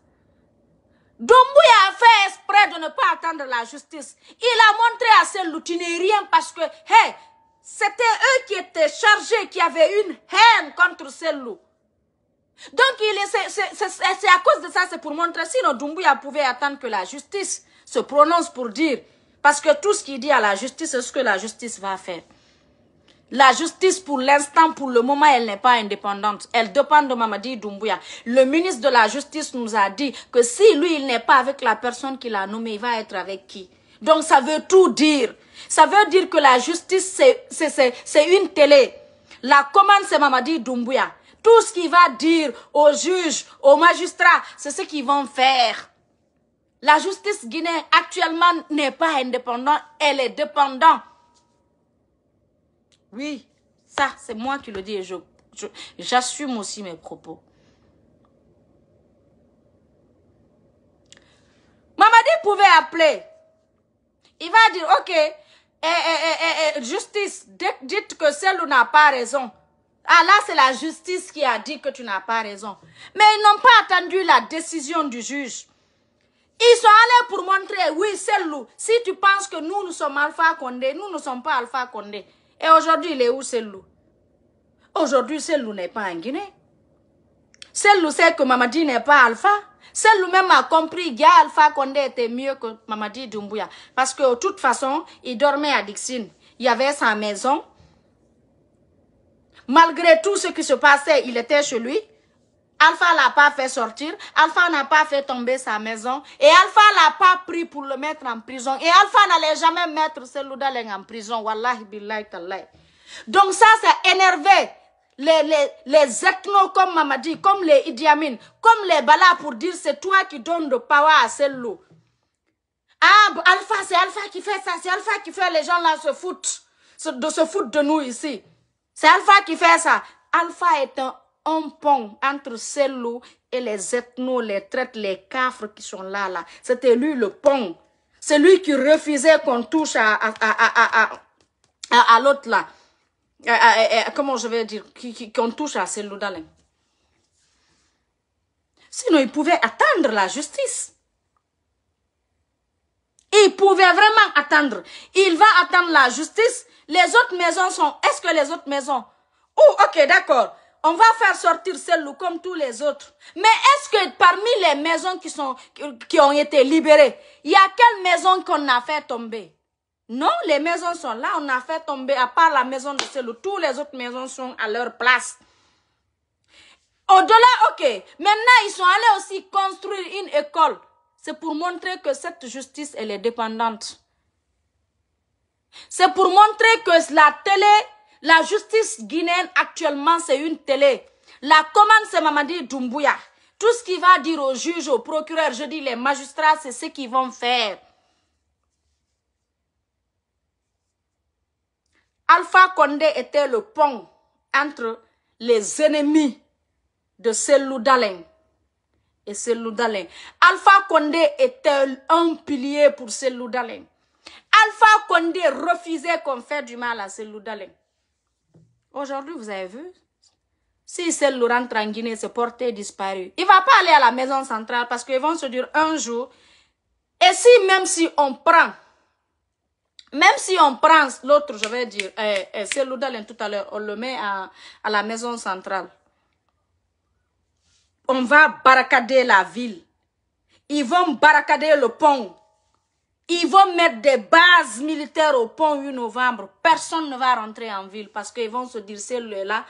Doumbouya a fait exprès de ne pas attendre la justice. Il a montré à Selou, tu n'es rien parce que, hé, c'était eux qui étaient chargés, qui avaient une haine contre loup Donc, c'est à cause de ça, c'est pour montrer, sinon Doumbouya pouvait attendre que la justice se prononce pour dire parce que tout ce qu'il dit à la justice, c'est ce que la justice va faire. La justice, pour l'instant, pour le moment, elle n'est pas indépendante. Elle dépend de Mamadi Doumbouya. Le ministre de la Justice nous a dit que si lui, il n'est pas avec la personne qu'il a nommée, il va être avec qui Donc, ça veut tout dire. Ça veut dire que la justice, c'est une télé. La commande, c'est Mamadi Doumbouya. Tout ce qu'il va dire aux juges, aux magistrats, c'est ce qu'ils vont faire. La justice guinéenne actuellement n'est pas indépendante, elle est dépendante. Oui, ça c'est moi qui le dis et j'assume aussi mes propos. Mamadi pouvait appeler. Il va dire, ok, eh, eh, eh, justice, dites que celle là n'a pas raison. Ah là, c'est la justice qui a dit que tu n'as pas raison. Mais ils n'ont pas attendu la décision du juge. Ils sont allés pour montrer, oui, c'est loup. Si tu penses que nous, nous sommes Alpha Condé, nous ne sommes pas Alpha Condé. Et aujourd'hui, il est où c'est loup Aujourd'hui, c'est loup n'est pas en Guinée. C'est loup sait que Mamadi n'est pas Alpha. C'est loup même a compris que Alpha Condé était mieux que Mamadi Dumbuya, Parce que de toute façon, il dormait à Dixine. Il y avait sa maison. Malgré tout ce qui se passait, il était chez lui. Alpha l'a pas fait sortir, Alpha n'a pas fait tomber sa maison, et Alpha l'a pas pris pour le mettre en prison. Et Alpha n'allait jamais mettre celui-là en prison. Wallahi billahi Donc ça, c'est énervé. Les, les, ethnos, comme Mamadi, comme les idiamines, comme les Bala pour dire c'est toi qui donnes le power à loup. Ah, Alpha, c'est Alpha qui fait ça, c'est Alpha qui fait, les gens là se foutent, de se foutent de nous ici. C'est Alpha qui fait ça. Alpha est un un pont entre ces loups et les ethnos, les traites, les cafres qui sont là, là. C'était lui le pont. C'est lui qui refusait qu'on touche à, à, à, à, à l'autre là. comment je vais dire Qu'on touche à ces loups Sinon, il pouvait attendre la justice. Il pouvait vraiment attendre. Il va attendre la justice. Les autres maisons sont... Est-ce que les autres maisons... Oh, ok, d'accord on va faire sortir celle comme tous les autres. Mais est-ce que parmi les maisons qui, sont, qui ont été libérées, il y a quelle maison qu'on a fait tomber Non, les maisons sont là, on a fait tomber, à part la maison de celle là toutes les autres maisons sont à leur place. Au-delà, ok, maintenant ils sont allés aussi construire une école. C'est pour montrer que cette justice, elle est dépendante. C'est pour montrer que la télé la justice guinéenne actuellement, c'est une télé. La commande, c'est Mamadi Doumbouya. Tout ce qu'il va dire aux juges, aux procureurs, je dis les magistrats, c'est ce qu'ils vont faire. Alpha Condé était le pont entre les ennemis de Selou Dalen et Selou Alpha Condé était un pilier pour Selou Alpha Condé refusait qu'on fasse du mal à Selou Aujourd'hui, vous avez vu Si c'est Laurent Tranguiné se porté disparu, il va pas aller à la maison centrale parce qu'ils vont se dire un jour, et si même si on prend, même si on prend l'autre, je vais dire, eh, eh, c'est tout à l'heure, on le met à, à la maison centrale. On va barricader la ville. Ils vont barricader le pont. Ils vont mettre des bases militaires au pont 8 novembre. Personne ne va rentrer en ville parce qu'ils vont se dire, celle là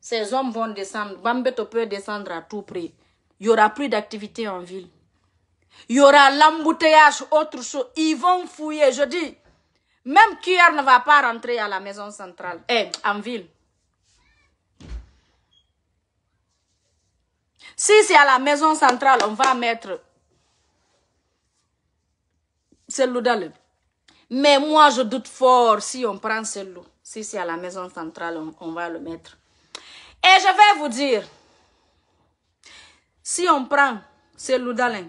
ces hommes vont descendre. Bambeto peut descendre à tout prix. Il n'y aura plus d'activité en ville. Il y aura l'embouteillage, autre chose. Ils vont fouiller. Je dis, même QR ne va pas rentrer à la maison centrale, eh, en ville. Si c'est à la maison centrale, on va mettre c'est l'eau Mais moi, je doute fort si on prend ce loup. Si c'est à la maison centrale, on, va le mettre. Et je vais vous dire, si on prend loup d'Alain,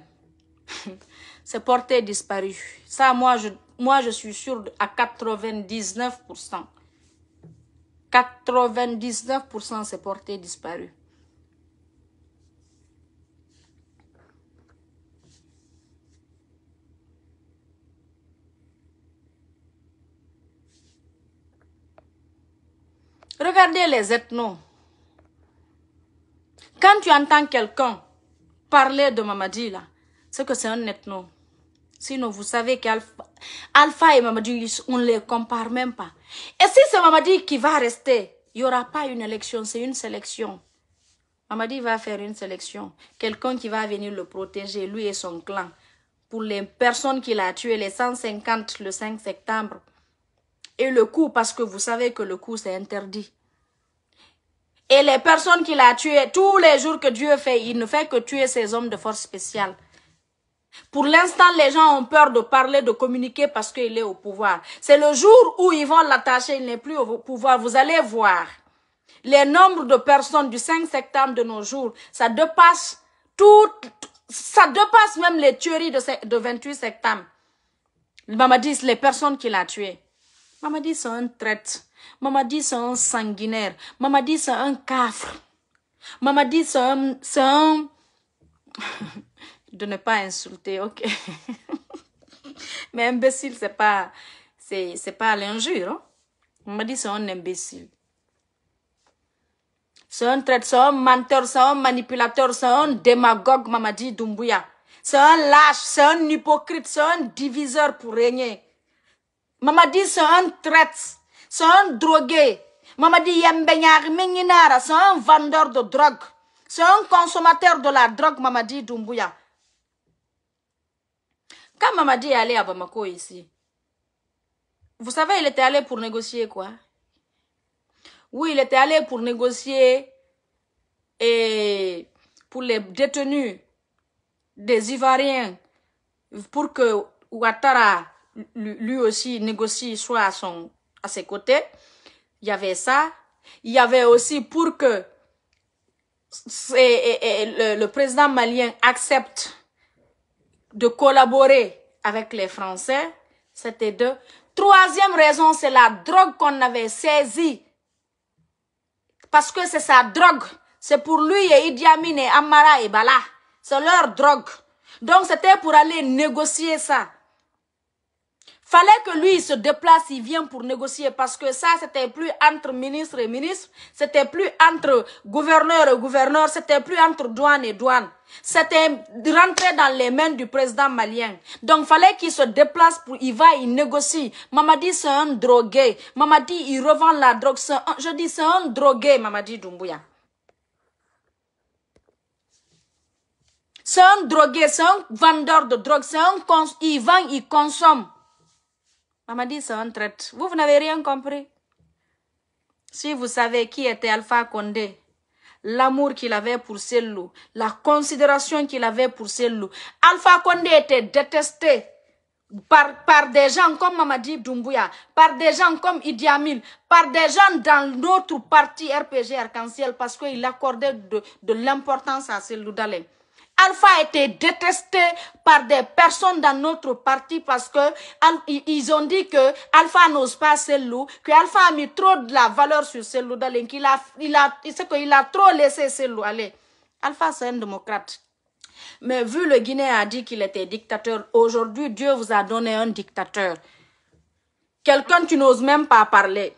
c'est porté disparu. Ça, moi je, moi, je suis sûr à 99%. 99% c'est porté disparu. Regardez les ethnos. Quand tu entends quelqu'un parler de Mamadi, c'est que c'est un ethno. Sinon, vous savez qu'Alpha et Mamadi, on ne les compare même pas. Et si c'est Mamadi qui va rester, il n'y aura pas une élection, c'est une sélection. Mamadi va faire une sélection. Quelqu'un qui va venir le protéger, lui et son clan. Pour les personnes qu'il a tuées, les 150 le 5 septembre, et le coup, parce que vous savez que le coup, c'est interdit. Et les personnes qu'il a tuées, tous les jours que Dieu fait, il ne fait que tuer ces hommes de force spéciale. Pour l'instant, les gens ont peur de parler, de communiquer parce qu'il est au pouvoir. C'est le jour où ils vont l'attacher, il n'est plus au pouvoir. Vous allez voir. Les nombres de personnes du 5 septembre de nos jours, ça dépasse tout, ça dépasse même les tueries de, de 28 septembre. Mamadis, les personnes qu'il a tuées. Mamadi, c'est un traître. Mamadi, c'est un sanguinaire. Mamadi, c'est un cafre. Mamadi, c'est un... de ne pas insulter, ok. Mais imbécile, c'est pas... C'est pas l'injure. Hein? Mamadi, c'est un imbécile. C'est un traître, c'est un menteur, c'est un manipulateur, c'est un démagogue, Mamadi Doumbouya. C'est un lâche, c'est un hypocrite, c'est un diviseur pour régner. Mamadi, c'est un traite, c'est un drogué. Mamadi c'est un vendeur de drogue. C'est un consommateur de la drogue, Mamadi Doumbouya. Quand Mamadi est allé à Bamako ici, vous savez, il était allé pour négocier quoi Oui, il était allé pour négocier et pour les détenus des Ivoiriens pour que Ouattara lui aussi négocie soit à, son, à ses côtés. Il y avait ça. Il y avait aussi pour que le, le président malien accepte de collaborer avec les Français. C'était deux. Troisième raison, c'est la drogue qu'on avait saisie. Parce que c'est sa drogue. C'est pour lui et Idi et Amara et Bala. C'est leur drogue. Donc c'était pour aller négocier ça. Fallait que lui, se déplace, il vient pour négocier parce que ça, c'était plus entre ministre et ministre, c'était plus entre gouverneur et gouverneur, c'était plus entre douane et douane. C'était rentré dans les mains du président malien. Donc, fallait qu'il se déplace pour, il va, il négocie. Mamadi, c'est un drogué. Mamadi, il revend la drogue. je dis, c'est un drogué, Mamadi Doumbouya. C'est un drogué, c'est un vendeur de drogue, c'est un, il vend, il consomme. Maman dit c'est un Vous, vous n'avez rien compris. Si vous savez qui était Alpha Condé, l'amour qu'il avait pour Selou, la considération qu'il avait pour Selou, Alpha Condé était détesté par, des gens comme Mamadi Doumbouya, par des gens comme Idi Amin, par des gens dans notre parti RPG Arc-en-Ciel parce qu'il accordait de, l'importance à Selou d'alé Alpha a été détesté par des personnes dans notre parti parce que ils ont dit que Alpha n'ose pas ses que Alpha a mis trop de la valeur sur ces Dalen, qu'il a, il a, qu'il a trop laissé ses aller. Alpha, c'est un démocrate. Mais vu le Guinée a dit qu'il était dictateur, aujourd'hui, Dieu vous a donné un dictateur. Quelqu'un, tu n'ose même pas parler.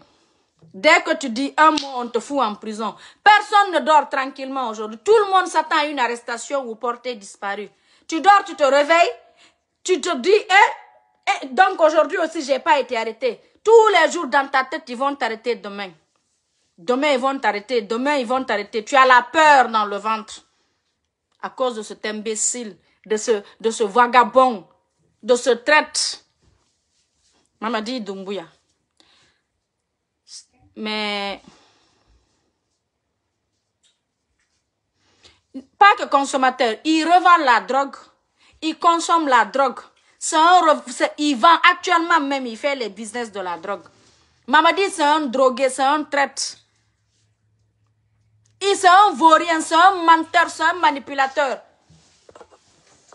Dès que tu dis un mot, on te fout en prison. Personne ne dort tranquillement aujourd'hui. Tout le monde s'attend à une arrestation ou portée disparue. Tu dors, tu te réveilles, tu te dis, eh, eh donc aujourd'hui aussi, je n'ai pas été arrêté. Tous les jours dans ta tête, ils vont t'arrêter demain. Demain, ils vont t'arrêter. Demain, ils vont t'arrêter. Tu as la peur dans le ventre. À cause de cet imbécile, de ce, de ce vagabond, de ce traite. dit, Dumbuya mais pas que consommateur, il revend la drogue, il consomme la drogue. il vend actuellement même, il fait les business de la drogue. Mamadi, c'est un drogué, c'est un traite. Il c'est un vaurien, c'est un menteur, c'est un manipulateur.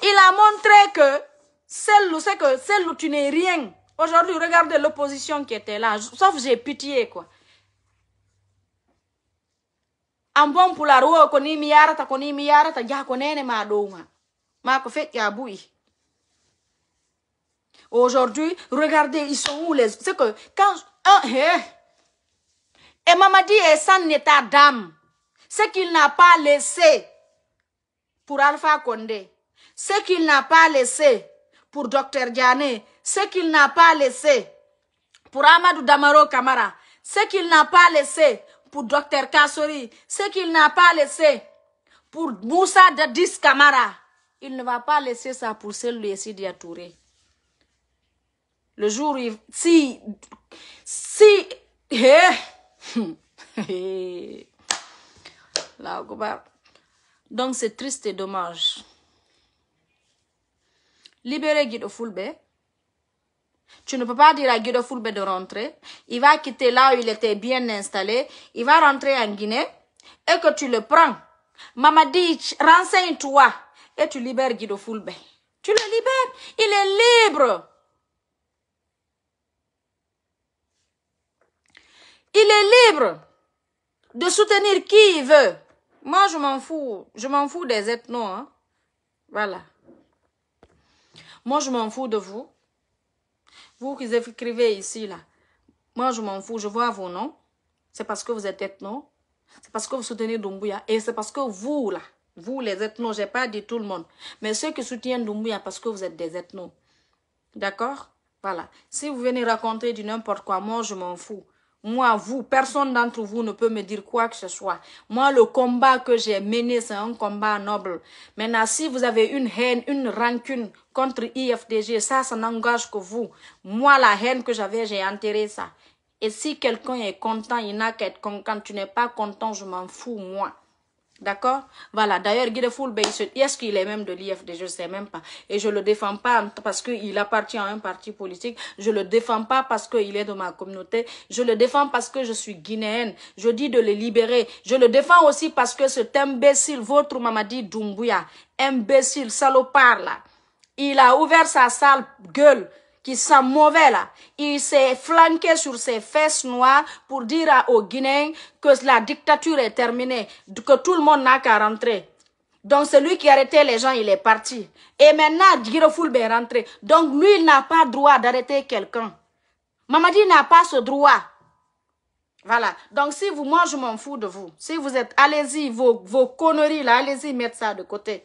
Il a montré que celle que celle tu n'es rien. Aujourd'hui, regardez l'opposition qui était là. Sauf j'ai pitié, quoi ambon pular wo ko ni mi yarata ko ni mi yarata jaha ko nene ma douma ma ko feƴƴa aujourd'hui regardez ils sont où les c'est que quand un hein? et Mamadi eh, est sans état d'âme ce qu'il n'a pas laissé pour Alpha Condé ce qu'il n'a pas laissé pour Docteur Diané ce qu'il n'a pas laissé pour Amadou Damaro Kamara ce qu'il n'a pas laissé pour Dr Kassori, ce qu'il n'a pas laissé pour Moussa Dadis Kamara, il ne va pas laisser ça pour celui-ci Touré. Le jour où il... Si... Si... Eh. Donc c'est triste et dommage. Libérer Guido Fulbe, tu ne peux pas dire à Guido Fulbe de rentrer. Il va quitter là où il était bien installé. Il va rentrer en Guinée et que tu le prends. Mamadi, renseigne-toi et tu libères Guido Fulbe. Tu le libères. Il est libre. Il est libre de soutenir qui il veut. Moi, je m'en fous. Je m'en fous des ethnos. Hein. Voilà. Moi, je m'en fous de vous. Vous qui écrivez ici, là, moi je m'en fous, je vois vos noms. C'est parce que vous êtes ethno, c'est parce que vous soutenez Doumbouya et c'est parce que vous, là, vous les je n'ai pas dit tout le monde, mais ceux qui soutiennent Doumbouya parce que vous êtes des ethno. D'accord Voilà. Si vous venez raconter du n'importe quoi, moi je m'en fous. Moi, vous, personne d'entre vous ne peut me dire quoi que ce soit. Moi, le combat que j'ai mené, c'est un combat noble. Maintenant, si vous avez une haine, une rancune contre IFDG, ça, ça n'engage que vous. Moi, la haine que j'avais, j'ai enterré ça. Et si quelqu'un est content, il n'a qu'à être content. Quand tu n'es pas content, je m'en fous, moi. D'accord Voilà. D'ailleurs, Guy de est-ce qu'il est même de l'IFD Je ne sais même pas. Et je ne le défends pas parce qu'il appartient à un parti politique. Je ne le défends pas parce qu'il est de ma communauté. Je le défends parce que je suis guinéenne. Je dis de le libérer. Je le défends aussi parce que cet imbécile, votre Mamadi Doumbouya, imbécile, salopard là, il a ouvert sa sale gueule qui sent mauvais là, il s'est flanqué sur ses fesses noires pour dire aux Guinéens que la dictature est terminée, que tout le monde n'a qu'à rentrer. Donc celui qui arrêtait les gens, il est parti. Et maintenant, Girofoulbe est rentré. Donc lui, il n'a pas droit d'arrêter quelqu'un. Mamadi n'a pas ce droit. Voilà. Donc si vous, moi, je m'en fous de vous. Si vous êtes, allez-y, vos, vos conneries là, allez-y, mettre ça de côté.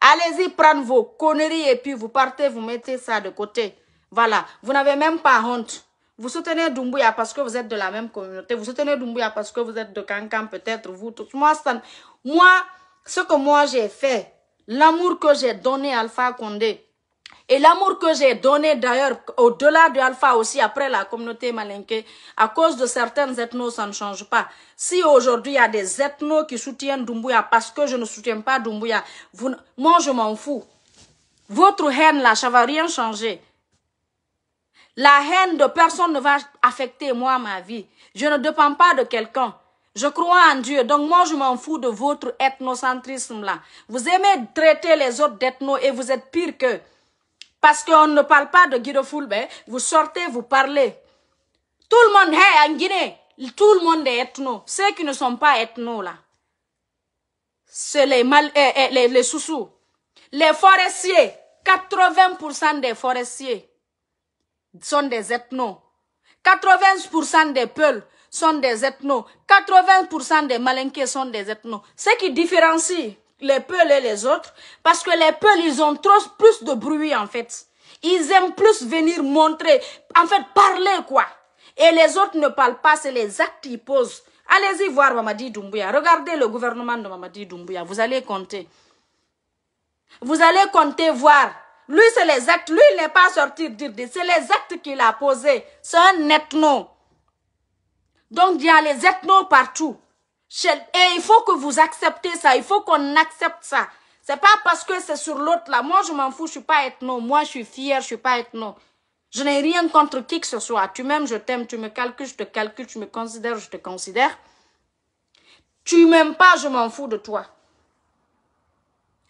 Allez-y prendre vos conneries et puis vous partez, vous mettez ça de côté. Voilà, vous n'avez même pas honte. Vous soutenez Dumbuya parce que vous êtes de la même communauté. Vous soutenez Dumbuya parce que vous êtes de Cancan peut-être, vous tous. Moi, moi, ce que moi j'ai fait, l'amour que j'ai donné à Alpha Condé, et l'amour que j'ai donné d'ailleurs au-delà de Alpha aussi après la communauté malinquée, à cause de certaines ethnos, ça ne change pas. Si aujourd'hui il y a des ethnos qui soutiennent Dumbuya parce que je ne soutiens pas Dumbuya, vous, moi je m'en fous. Votre haine là, ça va rien changer. La haine de personne ne va affecter moi ma vie. Je ne dépends pas de quelqu'un. Je crois en Dieu. Donc moi, je m'en fous de votre ethnocentrisme là. Vous aimez traiter les autres d'ethnos et vous êtes pire qu'eux. Parce qu'on ne parle pas de Guido Fulbe. Hein. Vous sortez, vous parlez. Tout le monde est en Guinée. Tout le monde est ethno. Ceux qui ne sont pas ethno, là. C'est les, mal, eh, eh, les, les forestiers. 80% des forestiers sont des ethnos. 80% des peuls sont des ethnos. 80% des malinqués sont des ethnos. Ce qui différencie les peuls et les autres, parce que les peuls, ils ont trop plus de bruit en fait. Ils aiment plus venir montrer, en fait parler quoi. Et les autres ne parlent pas, c'est les actes qu'ils posent. Allez-y voir Mamadi Doumbouya. Regardez le gouvernement de Mamadi Doumbouya. Vous allez compter. Vous allez compter voir. Lui, c'est les actes. Lui, il n'est pas sorti dire. C'est les actes qu'il a posés. C'est un ethno. Donc, il y a les ethnos partout. Et il faut que vous acceptez ça. Il faut qu'on accepte ça. C'est pas parce que c'est sur l'autre là. Moi, je m'en fous. Je suis pas ethno. Moi, je suis fière. Je suis pas ethno. Je n'ai rien contre qui que ce soit. Tu m'aimes, je t'aime. Tu me calcules, je te calcule. Tu me considères, je te considère. Tu m'aimes pas, je m'en fous de toi.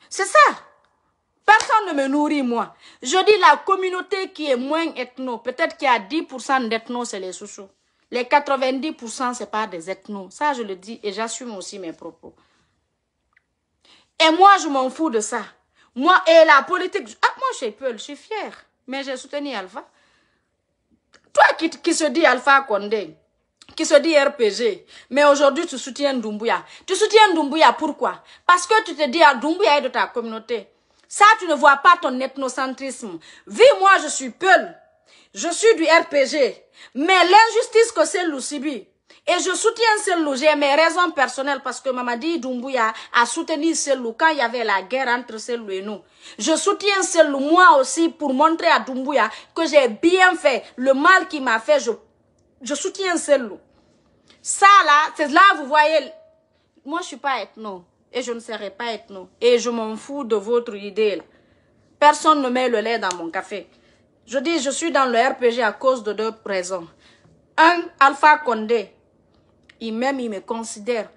C'est ça. Personne ne me nourrit, moi. Je dis la communauté qui est moins ethno. Peut-être qu'il y a 10% d'ethno, c'est les sous-sous. Les 90%, c'est pas des ethnos. Ça, je le dis et j'assume aussi mes propos. Et moi, je m'en fous de ça. Moi, et la politique... Ah, moi, je suis Peul, je suis fière. Mais j'ai soutenu Alpha. Toi qui, se dit Alpha Condé, qui se dit RPG, mais aujourd'hui tu soutiens Doumbouya. Tu soutiens Doumbouya pourquoi Parce que tu te dis à ah, Doumbouya est de ta communauté. Ça, tu ne vois pas ton ethnocentrisme. Vis moi, je suis Peul. Je suis du RPG. Mais l'injustice que c'est subit, et je soutiens Selou, j'ai mes raisons personnelles parce que Mamadi Doumbouya a soutenu Lou quand il y avait la guerre entre Lou et nous. Je soutiens Lou moi aussi pour montrer à Doumbouya que j'ai bien fait. Le mal qu'il m'a fait, je, je soutiens Lou. Ça là, c'est là vous voyez. Moi je suis pas ethno et je ne serai pas ethno. Et je m'en fous de votre idée. Personne ne met le lait dans mon café. Je dis, je suis dans le RPG à cause de deux raisons. Un, Alpha Condé, il même il me considère.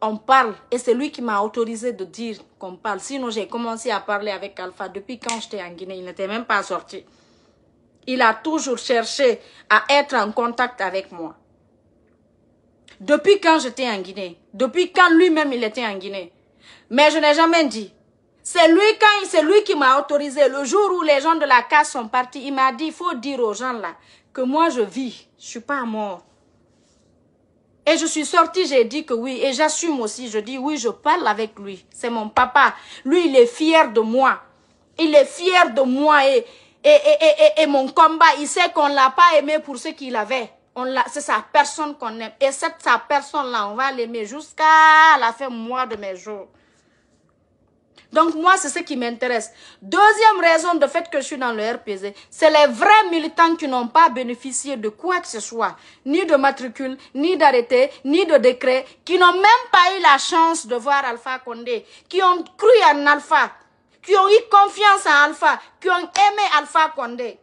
On parle, et c'est lui qui m'a autorisé de dire qu'on parle. Sinon, j'ai commencé à parler avec Alpha depuis quand j'étais en Guinée. Il n'était même pas sorti. Il a toujours cherché à être en contact avec moi. Depuis quand j'étais en Guinée. Depuis quand lui-même il était en Guinée. Mais je n'ai jamais dit c'est lui, quand c'est lui qui m'a autorisé. Le jour où les gens de la case sont partis, il m'a dit, il faut dire aux gens là que moi je vis, je suis pas mort. Et je suis sortie, j'ai dit que oui. Et j'assume aussi, je dis oui, je parle avec lui. C'est mon papa. Lui, il est fier de moi. Il est fier de moi et, et, et, et, mon combat. Il sait qu'on ne l'a pas aimé pour ce qu'il avait. On C'est sa personne qu'on aime. Et cette sa personne-là, on va l'aimer jusqu'à la fin mois de mes jours. Donc moi, c'est ce qui m'intéresse. Deuxième raison de fait que je suis dans le RPZ, c'est les vrais militants qui n'ont pas bénéficié de quoi que ce soit, ni de matricule, ni d'arrêté, ni de décret, qui n'ont même pas eu la chance de voir Alpha Condé, qui ont cru en Alpha, qui ont eu confiance en Alpha, qui ont aimé Alpha Condé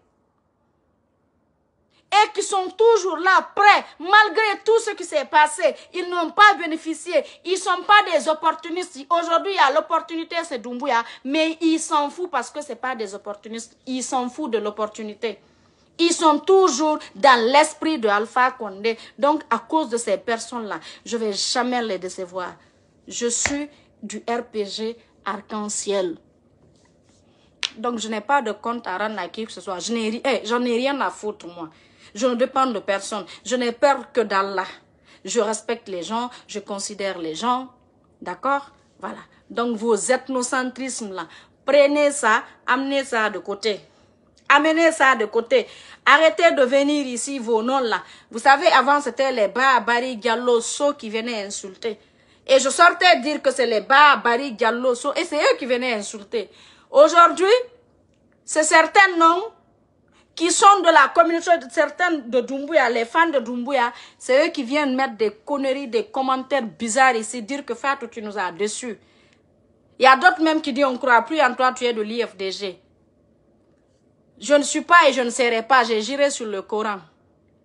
et qui sont toujours là, prêts, malgré tout ce qui s'est passé. Ils n'ont pas bénéficié. Ils ne sont pas des opportunistes. Aujourd'hui, il y a l'opportunité, c'est Dumbuya, mais ils s'en foutent parce que ce pas des opportunistes. Ils s'en foutent de l'opportunité. Ils sont toujours dans l'esprit de Alpha Condé. Donc, à cause de ces personnes-là, je ne vais jamais les décevoir. Je suis du RPG arc-en-ciel. Donc, je n'ai pas de compte à rendre à qui que ce soit. Je eh, ai rien à foutre, moi. Je ne dépends de personne. Je n'ai peur que d'Allah. Je respecte les gens, je considère les gens. D'accord Voilà. Donc vos ethnocentrismes là, prenez ça, amenez ça de côté. Amenez ça de côté. Arrêtez de venir ici, vos noms là. Vous savez, avant c'était les Barbaris Diallo, qui venaient insulter. Et je sortais dire que c'est les Barbaris Diallo, et c'est eux qui venaient insulter. Aujourd'hui, c'est certains noms qui sont de la communauté de certaines de Dumbuya, les fans de Dumbuya, c'est eux qui viennent mettre des conneries, des commentaires bizarres ici, dire que Fatou, tu nous as déçus. Il y a d'autres même qui disent on ne croit plus en toi, tu es de l'IFDG. Je ne suis pas et je ne serai pas, j'ai j'irai sur le Coran.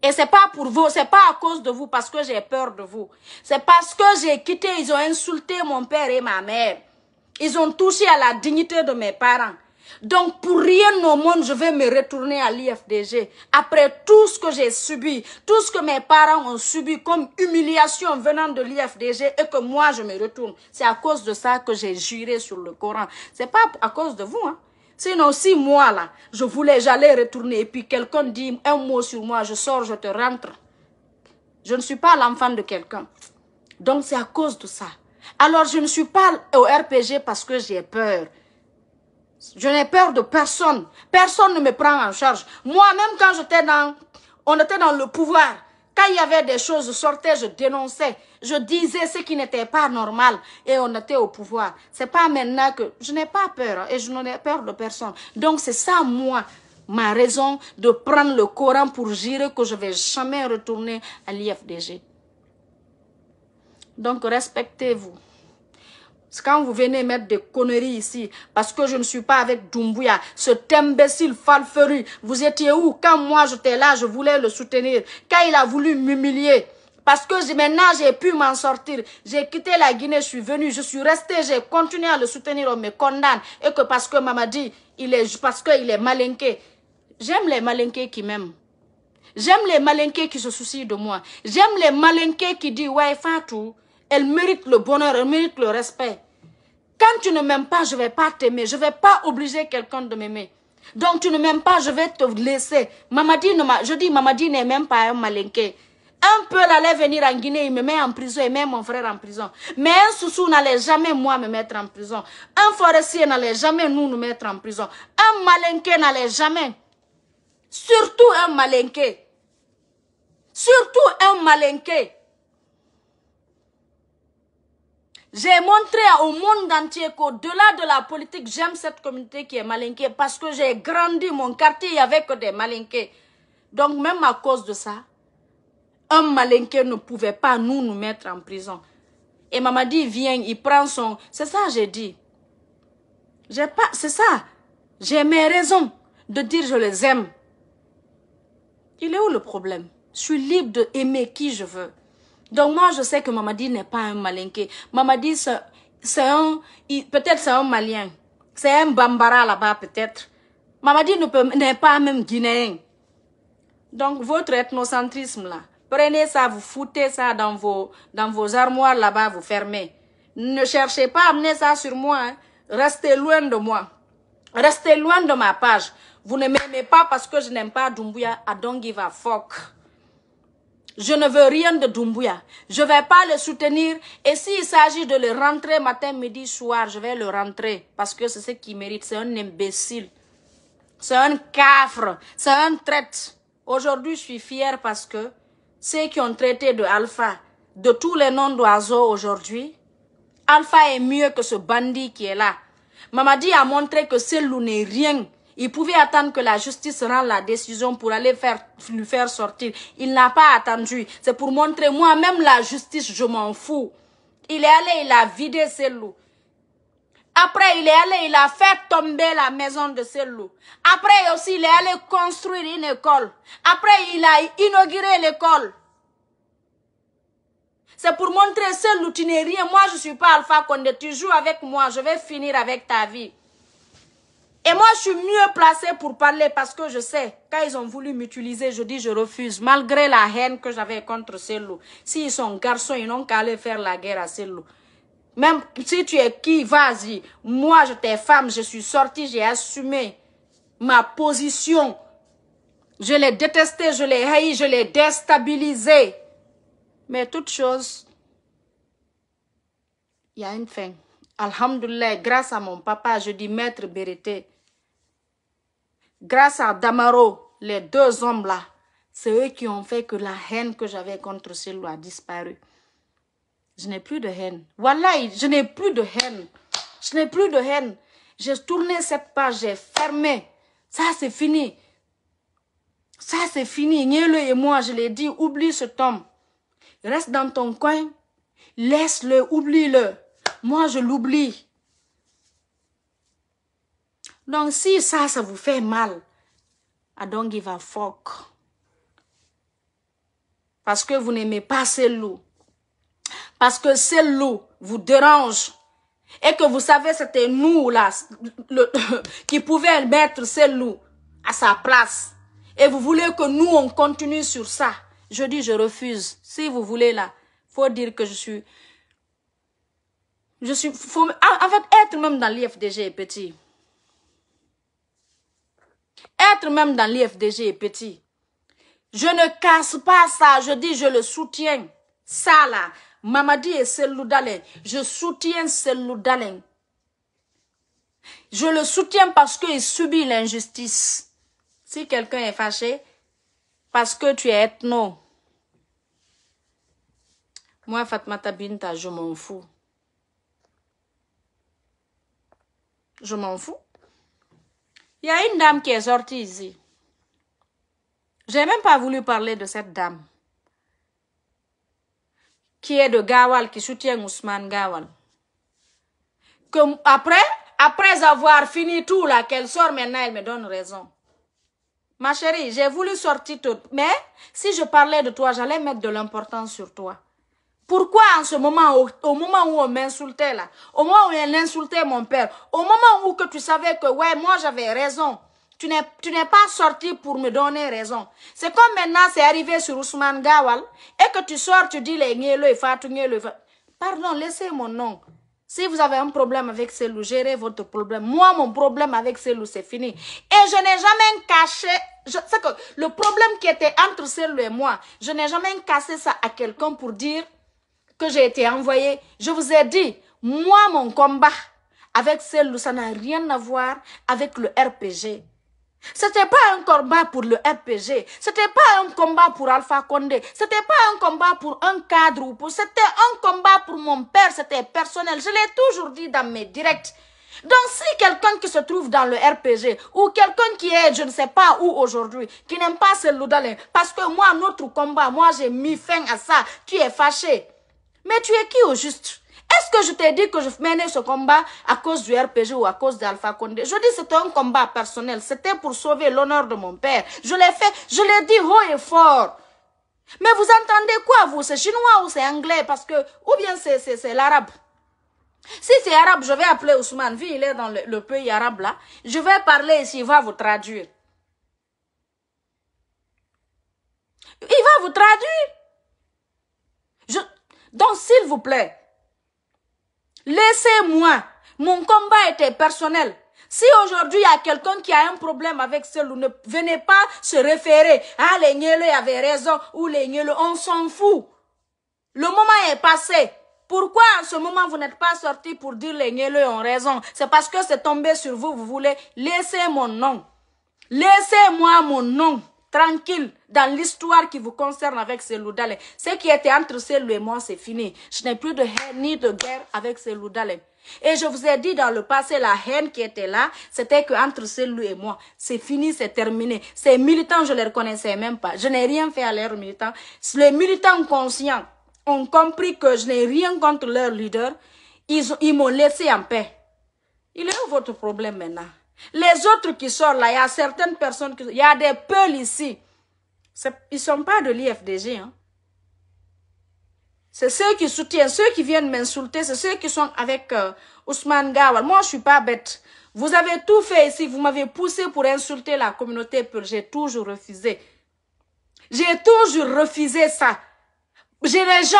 Et c'est pas pour vous, c'est pas à cause de vous parce que j'ai peur de vous. C'est parce que j'ai quitté, ils ont insulté mon père et ma mère. Ils ont touché à la dignité de mes parents. Donc pour rien au monde, je vais me retourner à l'IFDG. Après tout ce que j'ai subi, tout ce que mes parents ont subi comme humiliation venant de l'IFDG et que moi je me retourne. C'est à cause de ça que j'ai juré sur le Coran. C'est pas à cause de vous. Hein? Sinon si moi là, je voulais, j'allais retourner et puis quelqu'un dit un mot sur moi, je sors, je te rentre. Je ne suis pas l'enfant de quelqu'un. Donc c'est à cause de ça. Alors je ne suis pas au RPG parce que j'ai peur. Je n'ai peur de personne. Personne ne me prend en charge. Moi, même quand j'étais dans, on était dans le pouvoir, quand il y avait des choses, je sortais, je dénonçais, je disais ce qui n'était pas normal et on était au pouvoir. C'est pas maintenant que je n'ai pas peur hein, et je n'en ai peur de personne. Donc c'est ça moi ma raison de prendre le Coran pour dire que je vais jamais retourner à l'IFDG. Donc respectez-vous. Quand vous venez mettre des conneries ici, parce que je ne suis pas avec Doumbouya, cet imbécile falferu, vous étiez où Quand moi j'étais là, je voulais le soutenir. Quand il a voulu m'humilier, parce que maintenant, j'ai pu m'en sortir. J'ai quitté la Guinée, je suis venu, je suis resté, j'ai continué à le soutenir. On me condamne. Et que parce que dit il est, parce qu'il est malinqué. J'aime les malinqués qui m'aiment. J'aime les malinqués qui se soucient de moi. J'aime les malinqués qui disent, ouais, Fatou, elle mérite le bonheur, elle mérite le respect. Quand tu ne m'aimes pas, je ne vais pas t'aimer. Je ne vais pas obliger quelqu'un de m'aimer. Donc tu ne m'aimes pas, je vais te laisser. Mamadi Je dis, Mamadi n'est même pas un malinqué. Un peu allait venir en Guinée, il me met en prison, il met mon frère en prison. Mais un soussou n'allait jamais moi me mettre en prison. Un forestier n'allait jamais nous nous mettre en prison. Un malinqué n'allait jamais. Surtout un malinqué. Surtout un malinqué. J'ai montré au monde entier qu'au-delà de la politique, j'aime cette communauté qui est malinquée parce que j'ai grandi mon quartier avec des malinqués. Donc même à cause de ça, un malinqué ne pouvait pas nous, nous mettre en prison. Et maman dit, viens, il prend son... C'est ça, j'ai dit. J'ai pas... C'est ça. J'ai mes raisons de dire je les aime. Il est où le problème Je suis libre d'aimer qui je veux. Donc moi, je sais que Mamadi n'est pas un malinqué. Mamadi, c'est un... Peut-être c'est un malien. C'est un bambara là-bas, peut-être. Mamadi n'est pas même guinéen. Donc votre ethnocentrisme là, prenez ça, vous foutez ça dans vos, dans vos armoires là-bas, vous fermez. Ne cherchez pas à amener ça sur moi. Hein. Restez loin de moi. Restez loin de ma page. Vous ne m'aimez pas parce que je n'aime pas Dumbuya. I don't give a fuck. Je ne veux rien de Doumbouya. Je ne vais pas le soutenir. Et s'il s'agit de le rentrer matin, midi, soir, je vais le rentrer. Parce que c'est ce qu'il mérite. C'est un imbécile. C'est un cafre. C'est un traître. Aujourd'hui, je suis fier parce que ceux qui ont traité de Alpha, de tous les noms d'oiseaux aujourd'hui, Alpha est mieux que ce bandit qui est là. Mamadi a montré que c'est n'est rien. Il pouvait attendre que la justice rende la décision pour aller faire, lui faire sortir. Il n'a pas attendu. C'est pour montrer moi-même la justice, je m'en fous. Il est allé, il a vidé ses loups. Après, il est allé, il a fait tomber la maison de ses loups. Après aussi, il est allé construire une école. Après, il a inauguré l'école. C'est pour montrer ce loup, tu n'es rien. Moi, je ne suis pas Alpha Condé. Tu joues avec moi, je vais finir avec ta vie. Et moi, je suis mieux placée pour parler parce que je sais, quand ils ont voulu m'utiliser, je dis je refuse, malgré la haine que j'avais contre ces loups. S'ils sont garçons, ils n'ont qu'à aller faire la guerre à ces loups. Même si tu es qui, vas-y. Moi, je t'ai femme, je suis sortie, j'ai assumé ma position. Je les détestais, je les haï, je les déstabilisais. Mais toute chose, il y a une fin. Alhamdulillah, grâce à mon papa, je dis maître vérité grâce à Damaro, les deux hommes-là, c'est eux qui ont fait que la haine que j'avais contre ces a disparu. Je n'ai plus de haine. Voilà, je n'ai plus de haine. Je n'ai plus de haine. J'ai tourné cette page, j'ai fermé. Ça, c'est fini. Ça, c'est fini. N'yez-le et moi, je l'ai dit, oublie cet homme. Reste dans ton coin. Laisse-le, oublie-le. Moi, je l'oublie. Donc si ça, ça vous fait mal, I don't give a fuck. Parce que vous n'aimez pas ces loups. Parce que ces loups vous dérangent. Et que vous savez, c'était nous là le, qui pouvait mettre ces loups à sa place. Et vous voulez que nous, on continue sur ça. Je dis, je refuse. Si vous voulez là, faut dire que je suis... Je suis... Faut, en fait, être même dans l'IFDG petit. Être même dans l'IFDG est petit. Je ne casse pas ça, je dis je le soutiens. Ça là, Mamadi et je soutiens Selou Je le soutiens parce qu'il subit l'injustice. Si quelqu'un est fâché, parce que tu es ethno. Moi, Fatmata Binta, je m'en fous. Je m'en fous. Il y a une dame qui est sortie ici. J'ai même pas voulu parler de cette dame. Qui est de Gawal, qui soutient Ousmane Gawal. après, après avoir fini tout là, qu'elle sort maintenant, elle me donne raison. Ma chérie, j'ai voulu sortir tout. Mais si je parlais de toi, j'allais mettre de l'importance sur toi. Pourquoi en ce moment, au, moment où on m'insultait là, au moment où on insultait mon père, au moment où que tu savais que ouais, moi j'avais raison, tu n'es pas sorti pour me donner raison. C'est comme maintenant c'est arrivé sur Ousmane Gawal et que tu sors, tu dis les nielo fatou Pardon, laissez mon nom. Si vous avez un problème avec Célou, gérez votre problème. Moi, mon problème avec Célou, c'est fini. Et je n'ai jamais caché... sais que le problème qui était entre Célou et moi, je n'ai jamais cassé ça à quelqu'un pour dire que j'ai été envoyé, je vous ai dit, moi, mon combat avec celle ça n'a rien à voir avec le RPG. ce C'était pas un combat pour le RPG, ce c'était pas un combat pour Alpha Condé, c'était pas un combat pour un cadre ou pour c'était un combat pour mon père, c'était personnel. Je l'ai toujours dit dans mes directs. Donc si quelqu'un qui se trouve dans le RPG ou quelqu'un qui est je ne sais pas où aujourd'hui, qui n'aime pas ce Loudalé, parce que moi notre combat, moi j'ai mis fin à ça, tu es fâché. Mais tu es qui au juste Est-ce que je t'ai dit que je menais ce combat à cause du RPG ou à cause d'Alpha Condé Je dis c'était un combat personnel. C'était pour sauver l'honneur de mon père. Je l'ai fait, je l'ai dit haut et fort. Mais vous entendez quoi, vous C'est chinois ou c'est anglais Parce que, ou bien c'est l'arabe. Si c'est arabe, je vais appeler Ousmane. Vu il est dans le, pays arabe là, je vais parler ici, il va vous traduire. Il va vous traduire. Je, donc, s'il vous plaît, laissez-moi. Mon combat était personnel. Si aujourd'hui il y a quelqu'un qui a un problème avec celui, ne venez pas se référer. Ah, les Nieleux avaient raison ou les Nieleux, on s'en fout. Le moment est passé. Pourquoi en ce moment vous n'êtes pas sorti pour dire les Nieleux ont raison C'est parce que c'est tombé sur vous, vous voulez laisser mon nom. Laissez-moi mon nom tranquille dans l'histoire qui vous concerne avec loudalais. Ce qui était entre lui et moi, c'est fini. Je n'ai plus de haine ni de guerre avec loudalais. Et je vous ai dit dans le passé, la haine qui était là, c'était qu'entre lui et moi, c'est fini, c'est terminé. Ces militants, je ne les reconnaissais même pas. Je n'ai rien fait à leurs militants. Les militants conscients ont compris que je n'ai rien contre leur leader. Ils, ils m'ont laissé en paix. Il est où votre problème maintenant les autres qui sortent là, il y a certaines personnes, qui, il y a des peuls ici. Ils ne sont pas de l'IFDG. Hein. C'est ceux qui soutiennent, ceux qui viennent m'insulter, c'est ceux qui sont avec euh, Ousmane Gawal. Moi, je ne suis pas bête. Vous avez tout fait ici, vous m'avez poussé pour insulter la communauté peul. J'ai toujours refusé. J'ai toujours refusé ça. Je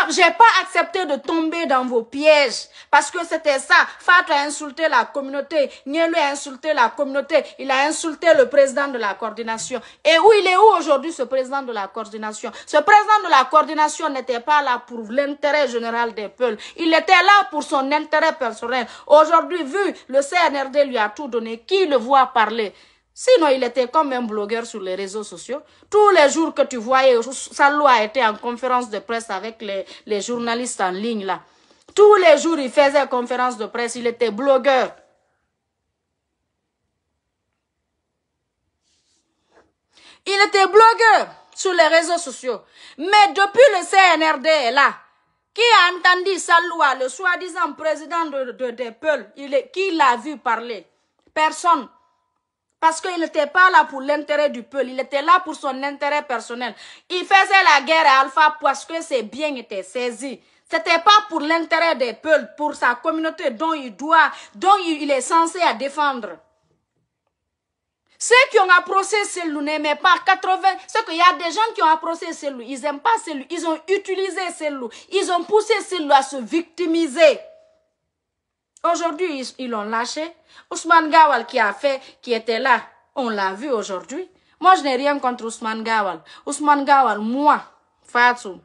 J'ai pas accepté de tomber dans vos pièges. Parce que c'était ça. Fat a insulté la communauté. Nielu a insulté la communauté. Il a insulté le président de la coordination. Et où il est où aujourd'hui ce président de la coordination? Ce président de la coordination n'était pas là pour l'intérêt général des peuples. Il était là pour son intérêt personnel. Aujourd'hui, vu le CNRD lui a tout donné, qui le voit parler? Sinon, il était comme un blogueur sur les réseaux sociaux. Tous les jours que tu voyais, Saloua était en conférence de presse avec les, journalistes en ligne là. Tous les jours, il faisait conférence de presse, il était blogueur. Il était blogueur sur les réseaux sociaux. Mais depuis le CNRD est là, qui a entendu Saloua, le soi-disant président de, de, Peul, il est, qui l'a vu parler Personne. Parce qu'il n'était pas là pour l'intérêt du peuple, il était là pour son intérêt personnel. Il faisait la guerre à Alpha parce que ses biens étaient saisis. C'était pas pour l'intérêt des peuples, pour sa communauté dont il doit, dont il est censé à défendre. Ceux qui ont approché Selou n'aimaient pas 80. Ce qu'il y a des gens qui ont approché Selou. Ils n'aiment pas Selou. Ils ont utilisé loups. Ils ont poussé loups à se victimiser. Aujourd'hui, ils l'ont lâché. Ousmane Gawal qui a fait, qui était là, on l'a vu aujourd'hui. Moi, je n'ai rien contre Ousmane Gawal. Ousmane Gawal, moi, Fatou,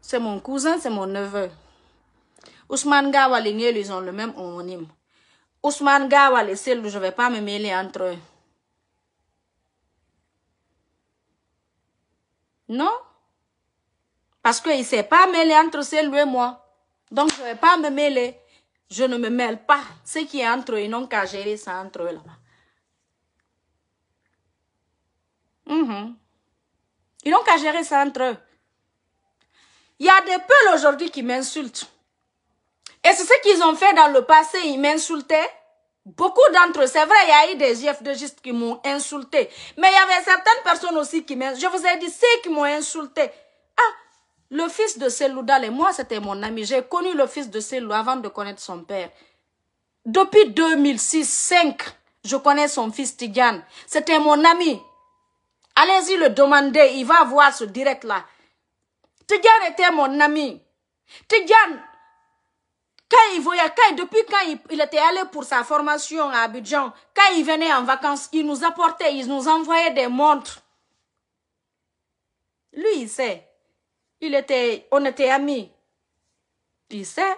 c'est mon cousin, c'est mon neveu. Ousmane Gawal et Niel, ils ont le même homonyme. Ousmane Gawal et Selou, je ne vais pas me mêler entre eux. Non? Parce qu'il ne s'est pas mêlé entre Selou et moi. Donc, je ne vais pas me mêler. Je ne me mêle pas. Ce qui est entre eux, n'ont qu'à gérer, ça entre eux là mhm. Ils n'ont qu'à gérer ça entre eux. Il y a des peuples aujourd'hui qui m'insultent. Et c'est ce qu'ils ont fait dans le passé. Ils m'insultaient. Beaucoup d'entre eux, c'est vrai, il y a eu des chefs de juste qui m'ont insulté. Mais il y avait certaines personnes aussi qui m'insultaient. Je vous ai dit, ceux qui m'ont insulté, le fils de Selou et moi, c'était mon ami. J'ai connu le fils de Selou avant de connaître son père. Depuis 2006-2005, je connais son fils Tidiane. C'était mon ami. Allez-y le demandez. il va voir ce direct-là. Tidiane était mon ami. Tidiane, quand il voyait, depuis quand il, était allé pour sa formation à Abidjan, quand il venait en vacances, il nous apportait, il nous envoyait des montres. Lui, il sait il était, on était amis. Il sais?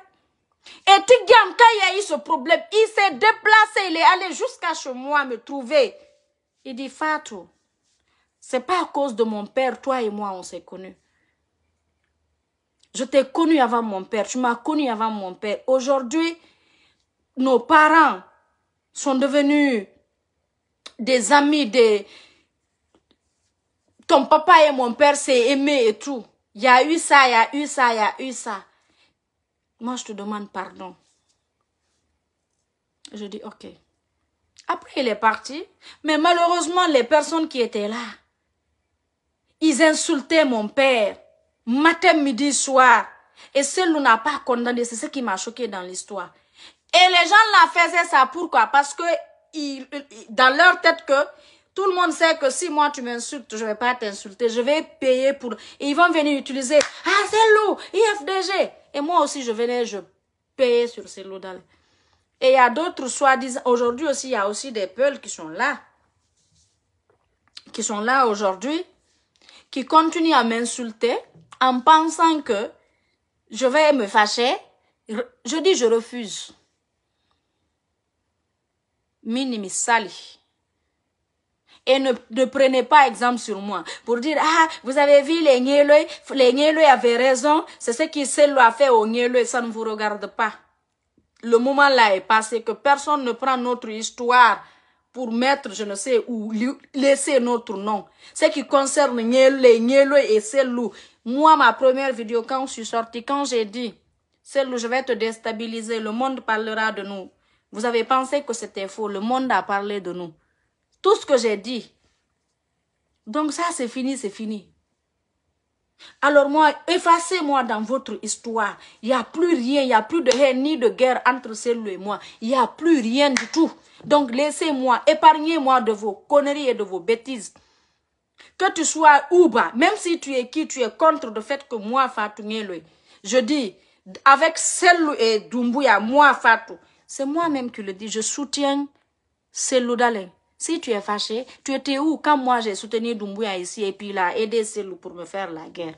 Et Tigam, quand il y a eu ce problème, il s'est déplacé, il est allé jusqu'à chez moi me trouver. Il dit, Fatou, c'est pas à cause de mon père, toi et moi, on s'est connus. Je t'ai connu avant mon père, tu m'as connu avant mon père. Aujourd'hui, nos parents sont devenus des amis Des. Ton papa et mon père s'est aimé et tout. Il y a eu ça, il y a eu ça, il y a eu ça. Moi, je te demande pardon. Je dis, ok. Après, il est parti. Mais malheureusement, les personnes qui étaient là, ils insultaient mon père. Matin, midi, soir. Et ce, nous n'a pas condamné. C'est ce qui m'a choqué dans l'histoire. Et les gens la faisaient ça. Pourquoi Parce que ils, dans leur tête que tout le monde sait que si moi tu m'insultes, je ne vais pas t'insulter, je vais payer pour... Et ils vont venir utiliser, ah c'est loup, IFDG. Et moi aussi je venais, je payais sur ces lots Et il y a d'autres soi-disant, aujourd'hui aussi, il y a aussi des peuls qui sont là, qui sont là aujourd'hui, qui continuent à m'insulter en pensant que je vais me fâcher. Je dis je refuse. Minimi sali et ne, ne prenez pas exemple sur moi pour dire, ah, vous avez vu les Nyelwe, les Nyelwe avaient raison, c'est ce qui a fait aux Nyelwe, ça ne vous regarde pas. Le moment là est passé que personne ne prend notre histoire pour mettre, je ne sais où, laisser notre nom. Ce qui concerne les et Selou. Moi, ma première vidéo, quand je suis sortie, quand j'ai dit, Selou, je vais te déstabiliser, le monde parlera de nous. Vous avez pensé que c'était faux, le monde a parlé de nous. Tout ce que j'ai dit. Donc ça, c'est fini, c'est fini. Alors moi, effacez-moi dans votre histoire. Il n'y a plus rien, il n'y a plus de haine ni de guerre entre celui et moi. Il n'y a plus rien du tout. Donc laissez-moi, épargnez-moi de vos conneries et de vos bêtises. Que tu sois Ouba, même si tu es qui, tu es contre le fait que moi, Fatou lui. je dis, avec celle et Dumbuya, moi, Fatou, c'est moi-même qui le dis, je soutiens celle-là d'Alain. Si tu es fâché, tu étais où quand moi j'ai soutenu Doumbouya ici et puis là, a aidé pour me faire la guerre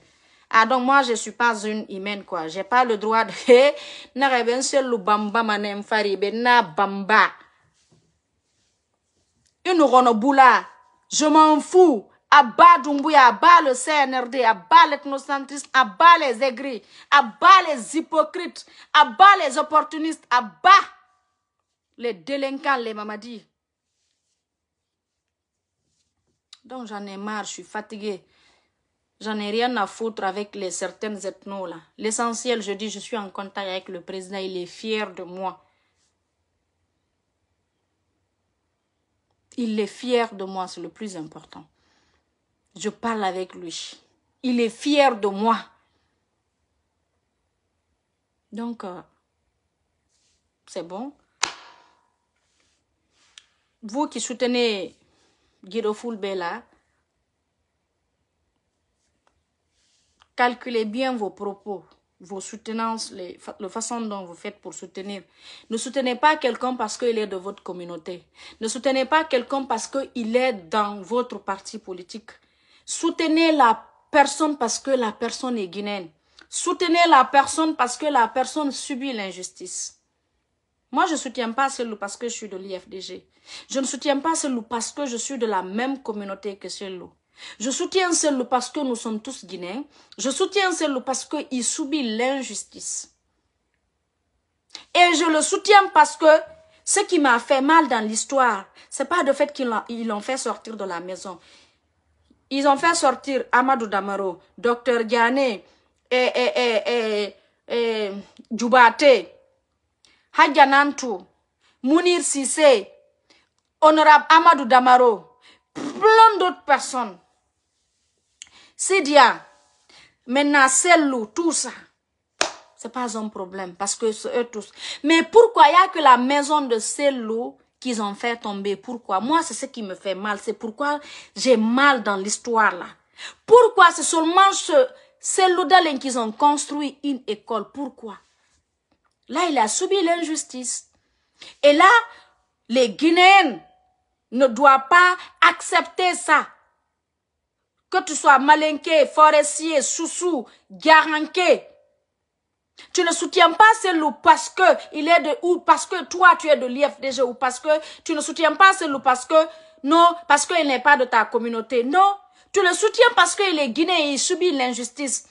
ah donc moi je ne suis pas une humaine quoi, Je n'ai pas le droit de eh, n'arriver ben bamba manem faribe na bamba. Une ronoboula, je m'en fous. Abat Doumbouya, abat le CNRD, abat l'ethnocentrisme, abat les aigris, abat les hypocrites, abat les opportunistes, abat les délinquants, les mamadis. Donc j'en ai marre, je suis fatiguée. J'en ai rien à foutre avec les certaines ethnos là. L'essentiel, je dis, je suis en contact avec le président, il est fier de moi. Il est fier de moi, c'est le plus important. Je parle avec lui. Il est fier de moi. Donc, euh, c'est bon. Vous qui soutenez Guido Fulbella, calculez bien vos propos, vos soutenances, les, la façon dont vous faites pour soutenir. Ne soutenez pas quelqu'un parce qu'il est de votre communauté. Ne soutenez pas quelqu'un parce qu'il est dans votre parti politique. Soutenez la personne parce que la personne est guinéenne. Soutenez la personne parce que la personne subit l'injustice. Moi, je ne soutiens pas ce loup parce que je suis de l'IFDG. Je ne soutiens pas ce loup parce que je suis de la même communauté que ce Je soutiens ce loup parce que nous sommes tous Guinéens. Je soutiens ce loup parce qu'il subit l'injustice. Et je le soutiens parce que ce qui m'a fait mal dans l'histoire, ce n'est pas le fait qu'ils l'ont fait sortir de la maison. Ils ont fait sortir Amadou Damaro, Docteur Giané et, et, et, et Djoubate, Hajanantu, Mounir Sissé, Honorable Amadou Damaro, plein d'autres personnes. Sidia, maintenant Selou, tout ça, c'est pas un problème parce que c'est eux tous. Mais pourquoi il n'y a que la maison de Selou qu'ils ont fait tomber Pourquoi Moi, c'est ce qui me fait mal. C'est pourquoi j'ai mal dans l'histoire là. Pourquoi c'est seulement ce, là qu'ils ont construit une école Pourquoi Là, il a subi l'injustice. Et là, les Guinéens ne doivent pas accepter ça. Que tu sois malinqué, forestier, soussou, garanqué, tu ne soutiens pas ce loup parce que il est de ou parce que toi tu es de l'IFDG ou parce que tu ne soutiens pas ce loup parce que non, parce qu'il n'est pas de ta communauté. Non, tu le soutiens parce qu'il est guinéen et il subit l'injustice.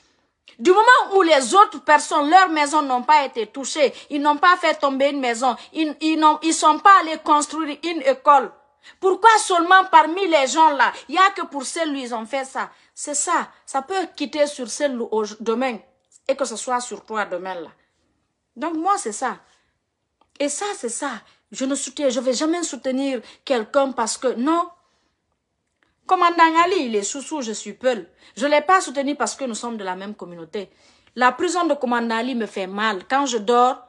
Du moment où les autres personnes, leurs maisons n'ont pas été touchées, ils n'ont pas fait tomber une maison, ils, ils ils sont pas allés construire une école. Pourquoi seulement parmi les gens là, il n'y a que pour celles-là, ils ont fait ça C'est ça, ça peut quitter sur celles-là demain et que ce soit sur toi demain là. Donc moi, c'est ça. Et ça, c'est ça. Je ne soutiens, je vais jamais soutenir quelqu'un parce que non, Commandant Ali, il est sous sous, je suis Peul. Je ne l'ai pas soutenu parce que nous sommes de la même communauté. La prison de Commandant Ali me fait mal. Quand je dors,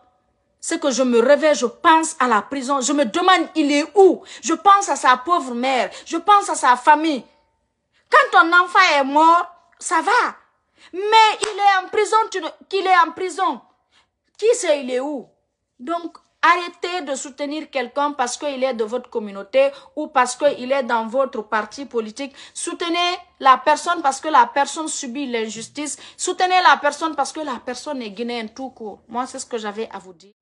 c'est que je me réveille, je pense à la prison. Je me demande, il est où Je pense à sa pauvre mère. Je pense à sa famille. Quand ton enfant est mort, ça va. Mais il est en prison, qu'il est en prison. Qui sait, il est où Donc, Arrêtez de soutenir quelqu'un parce qu'il est de votre communauté ou parce qu'il est dans votre parti politique. Soutenez la personne parce que la personne subit l'injustice. Soutenez la personne parce que la personne est guinéenne tout court. Moi, c'est ce que j'avais à vous dire.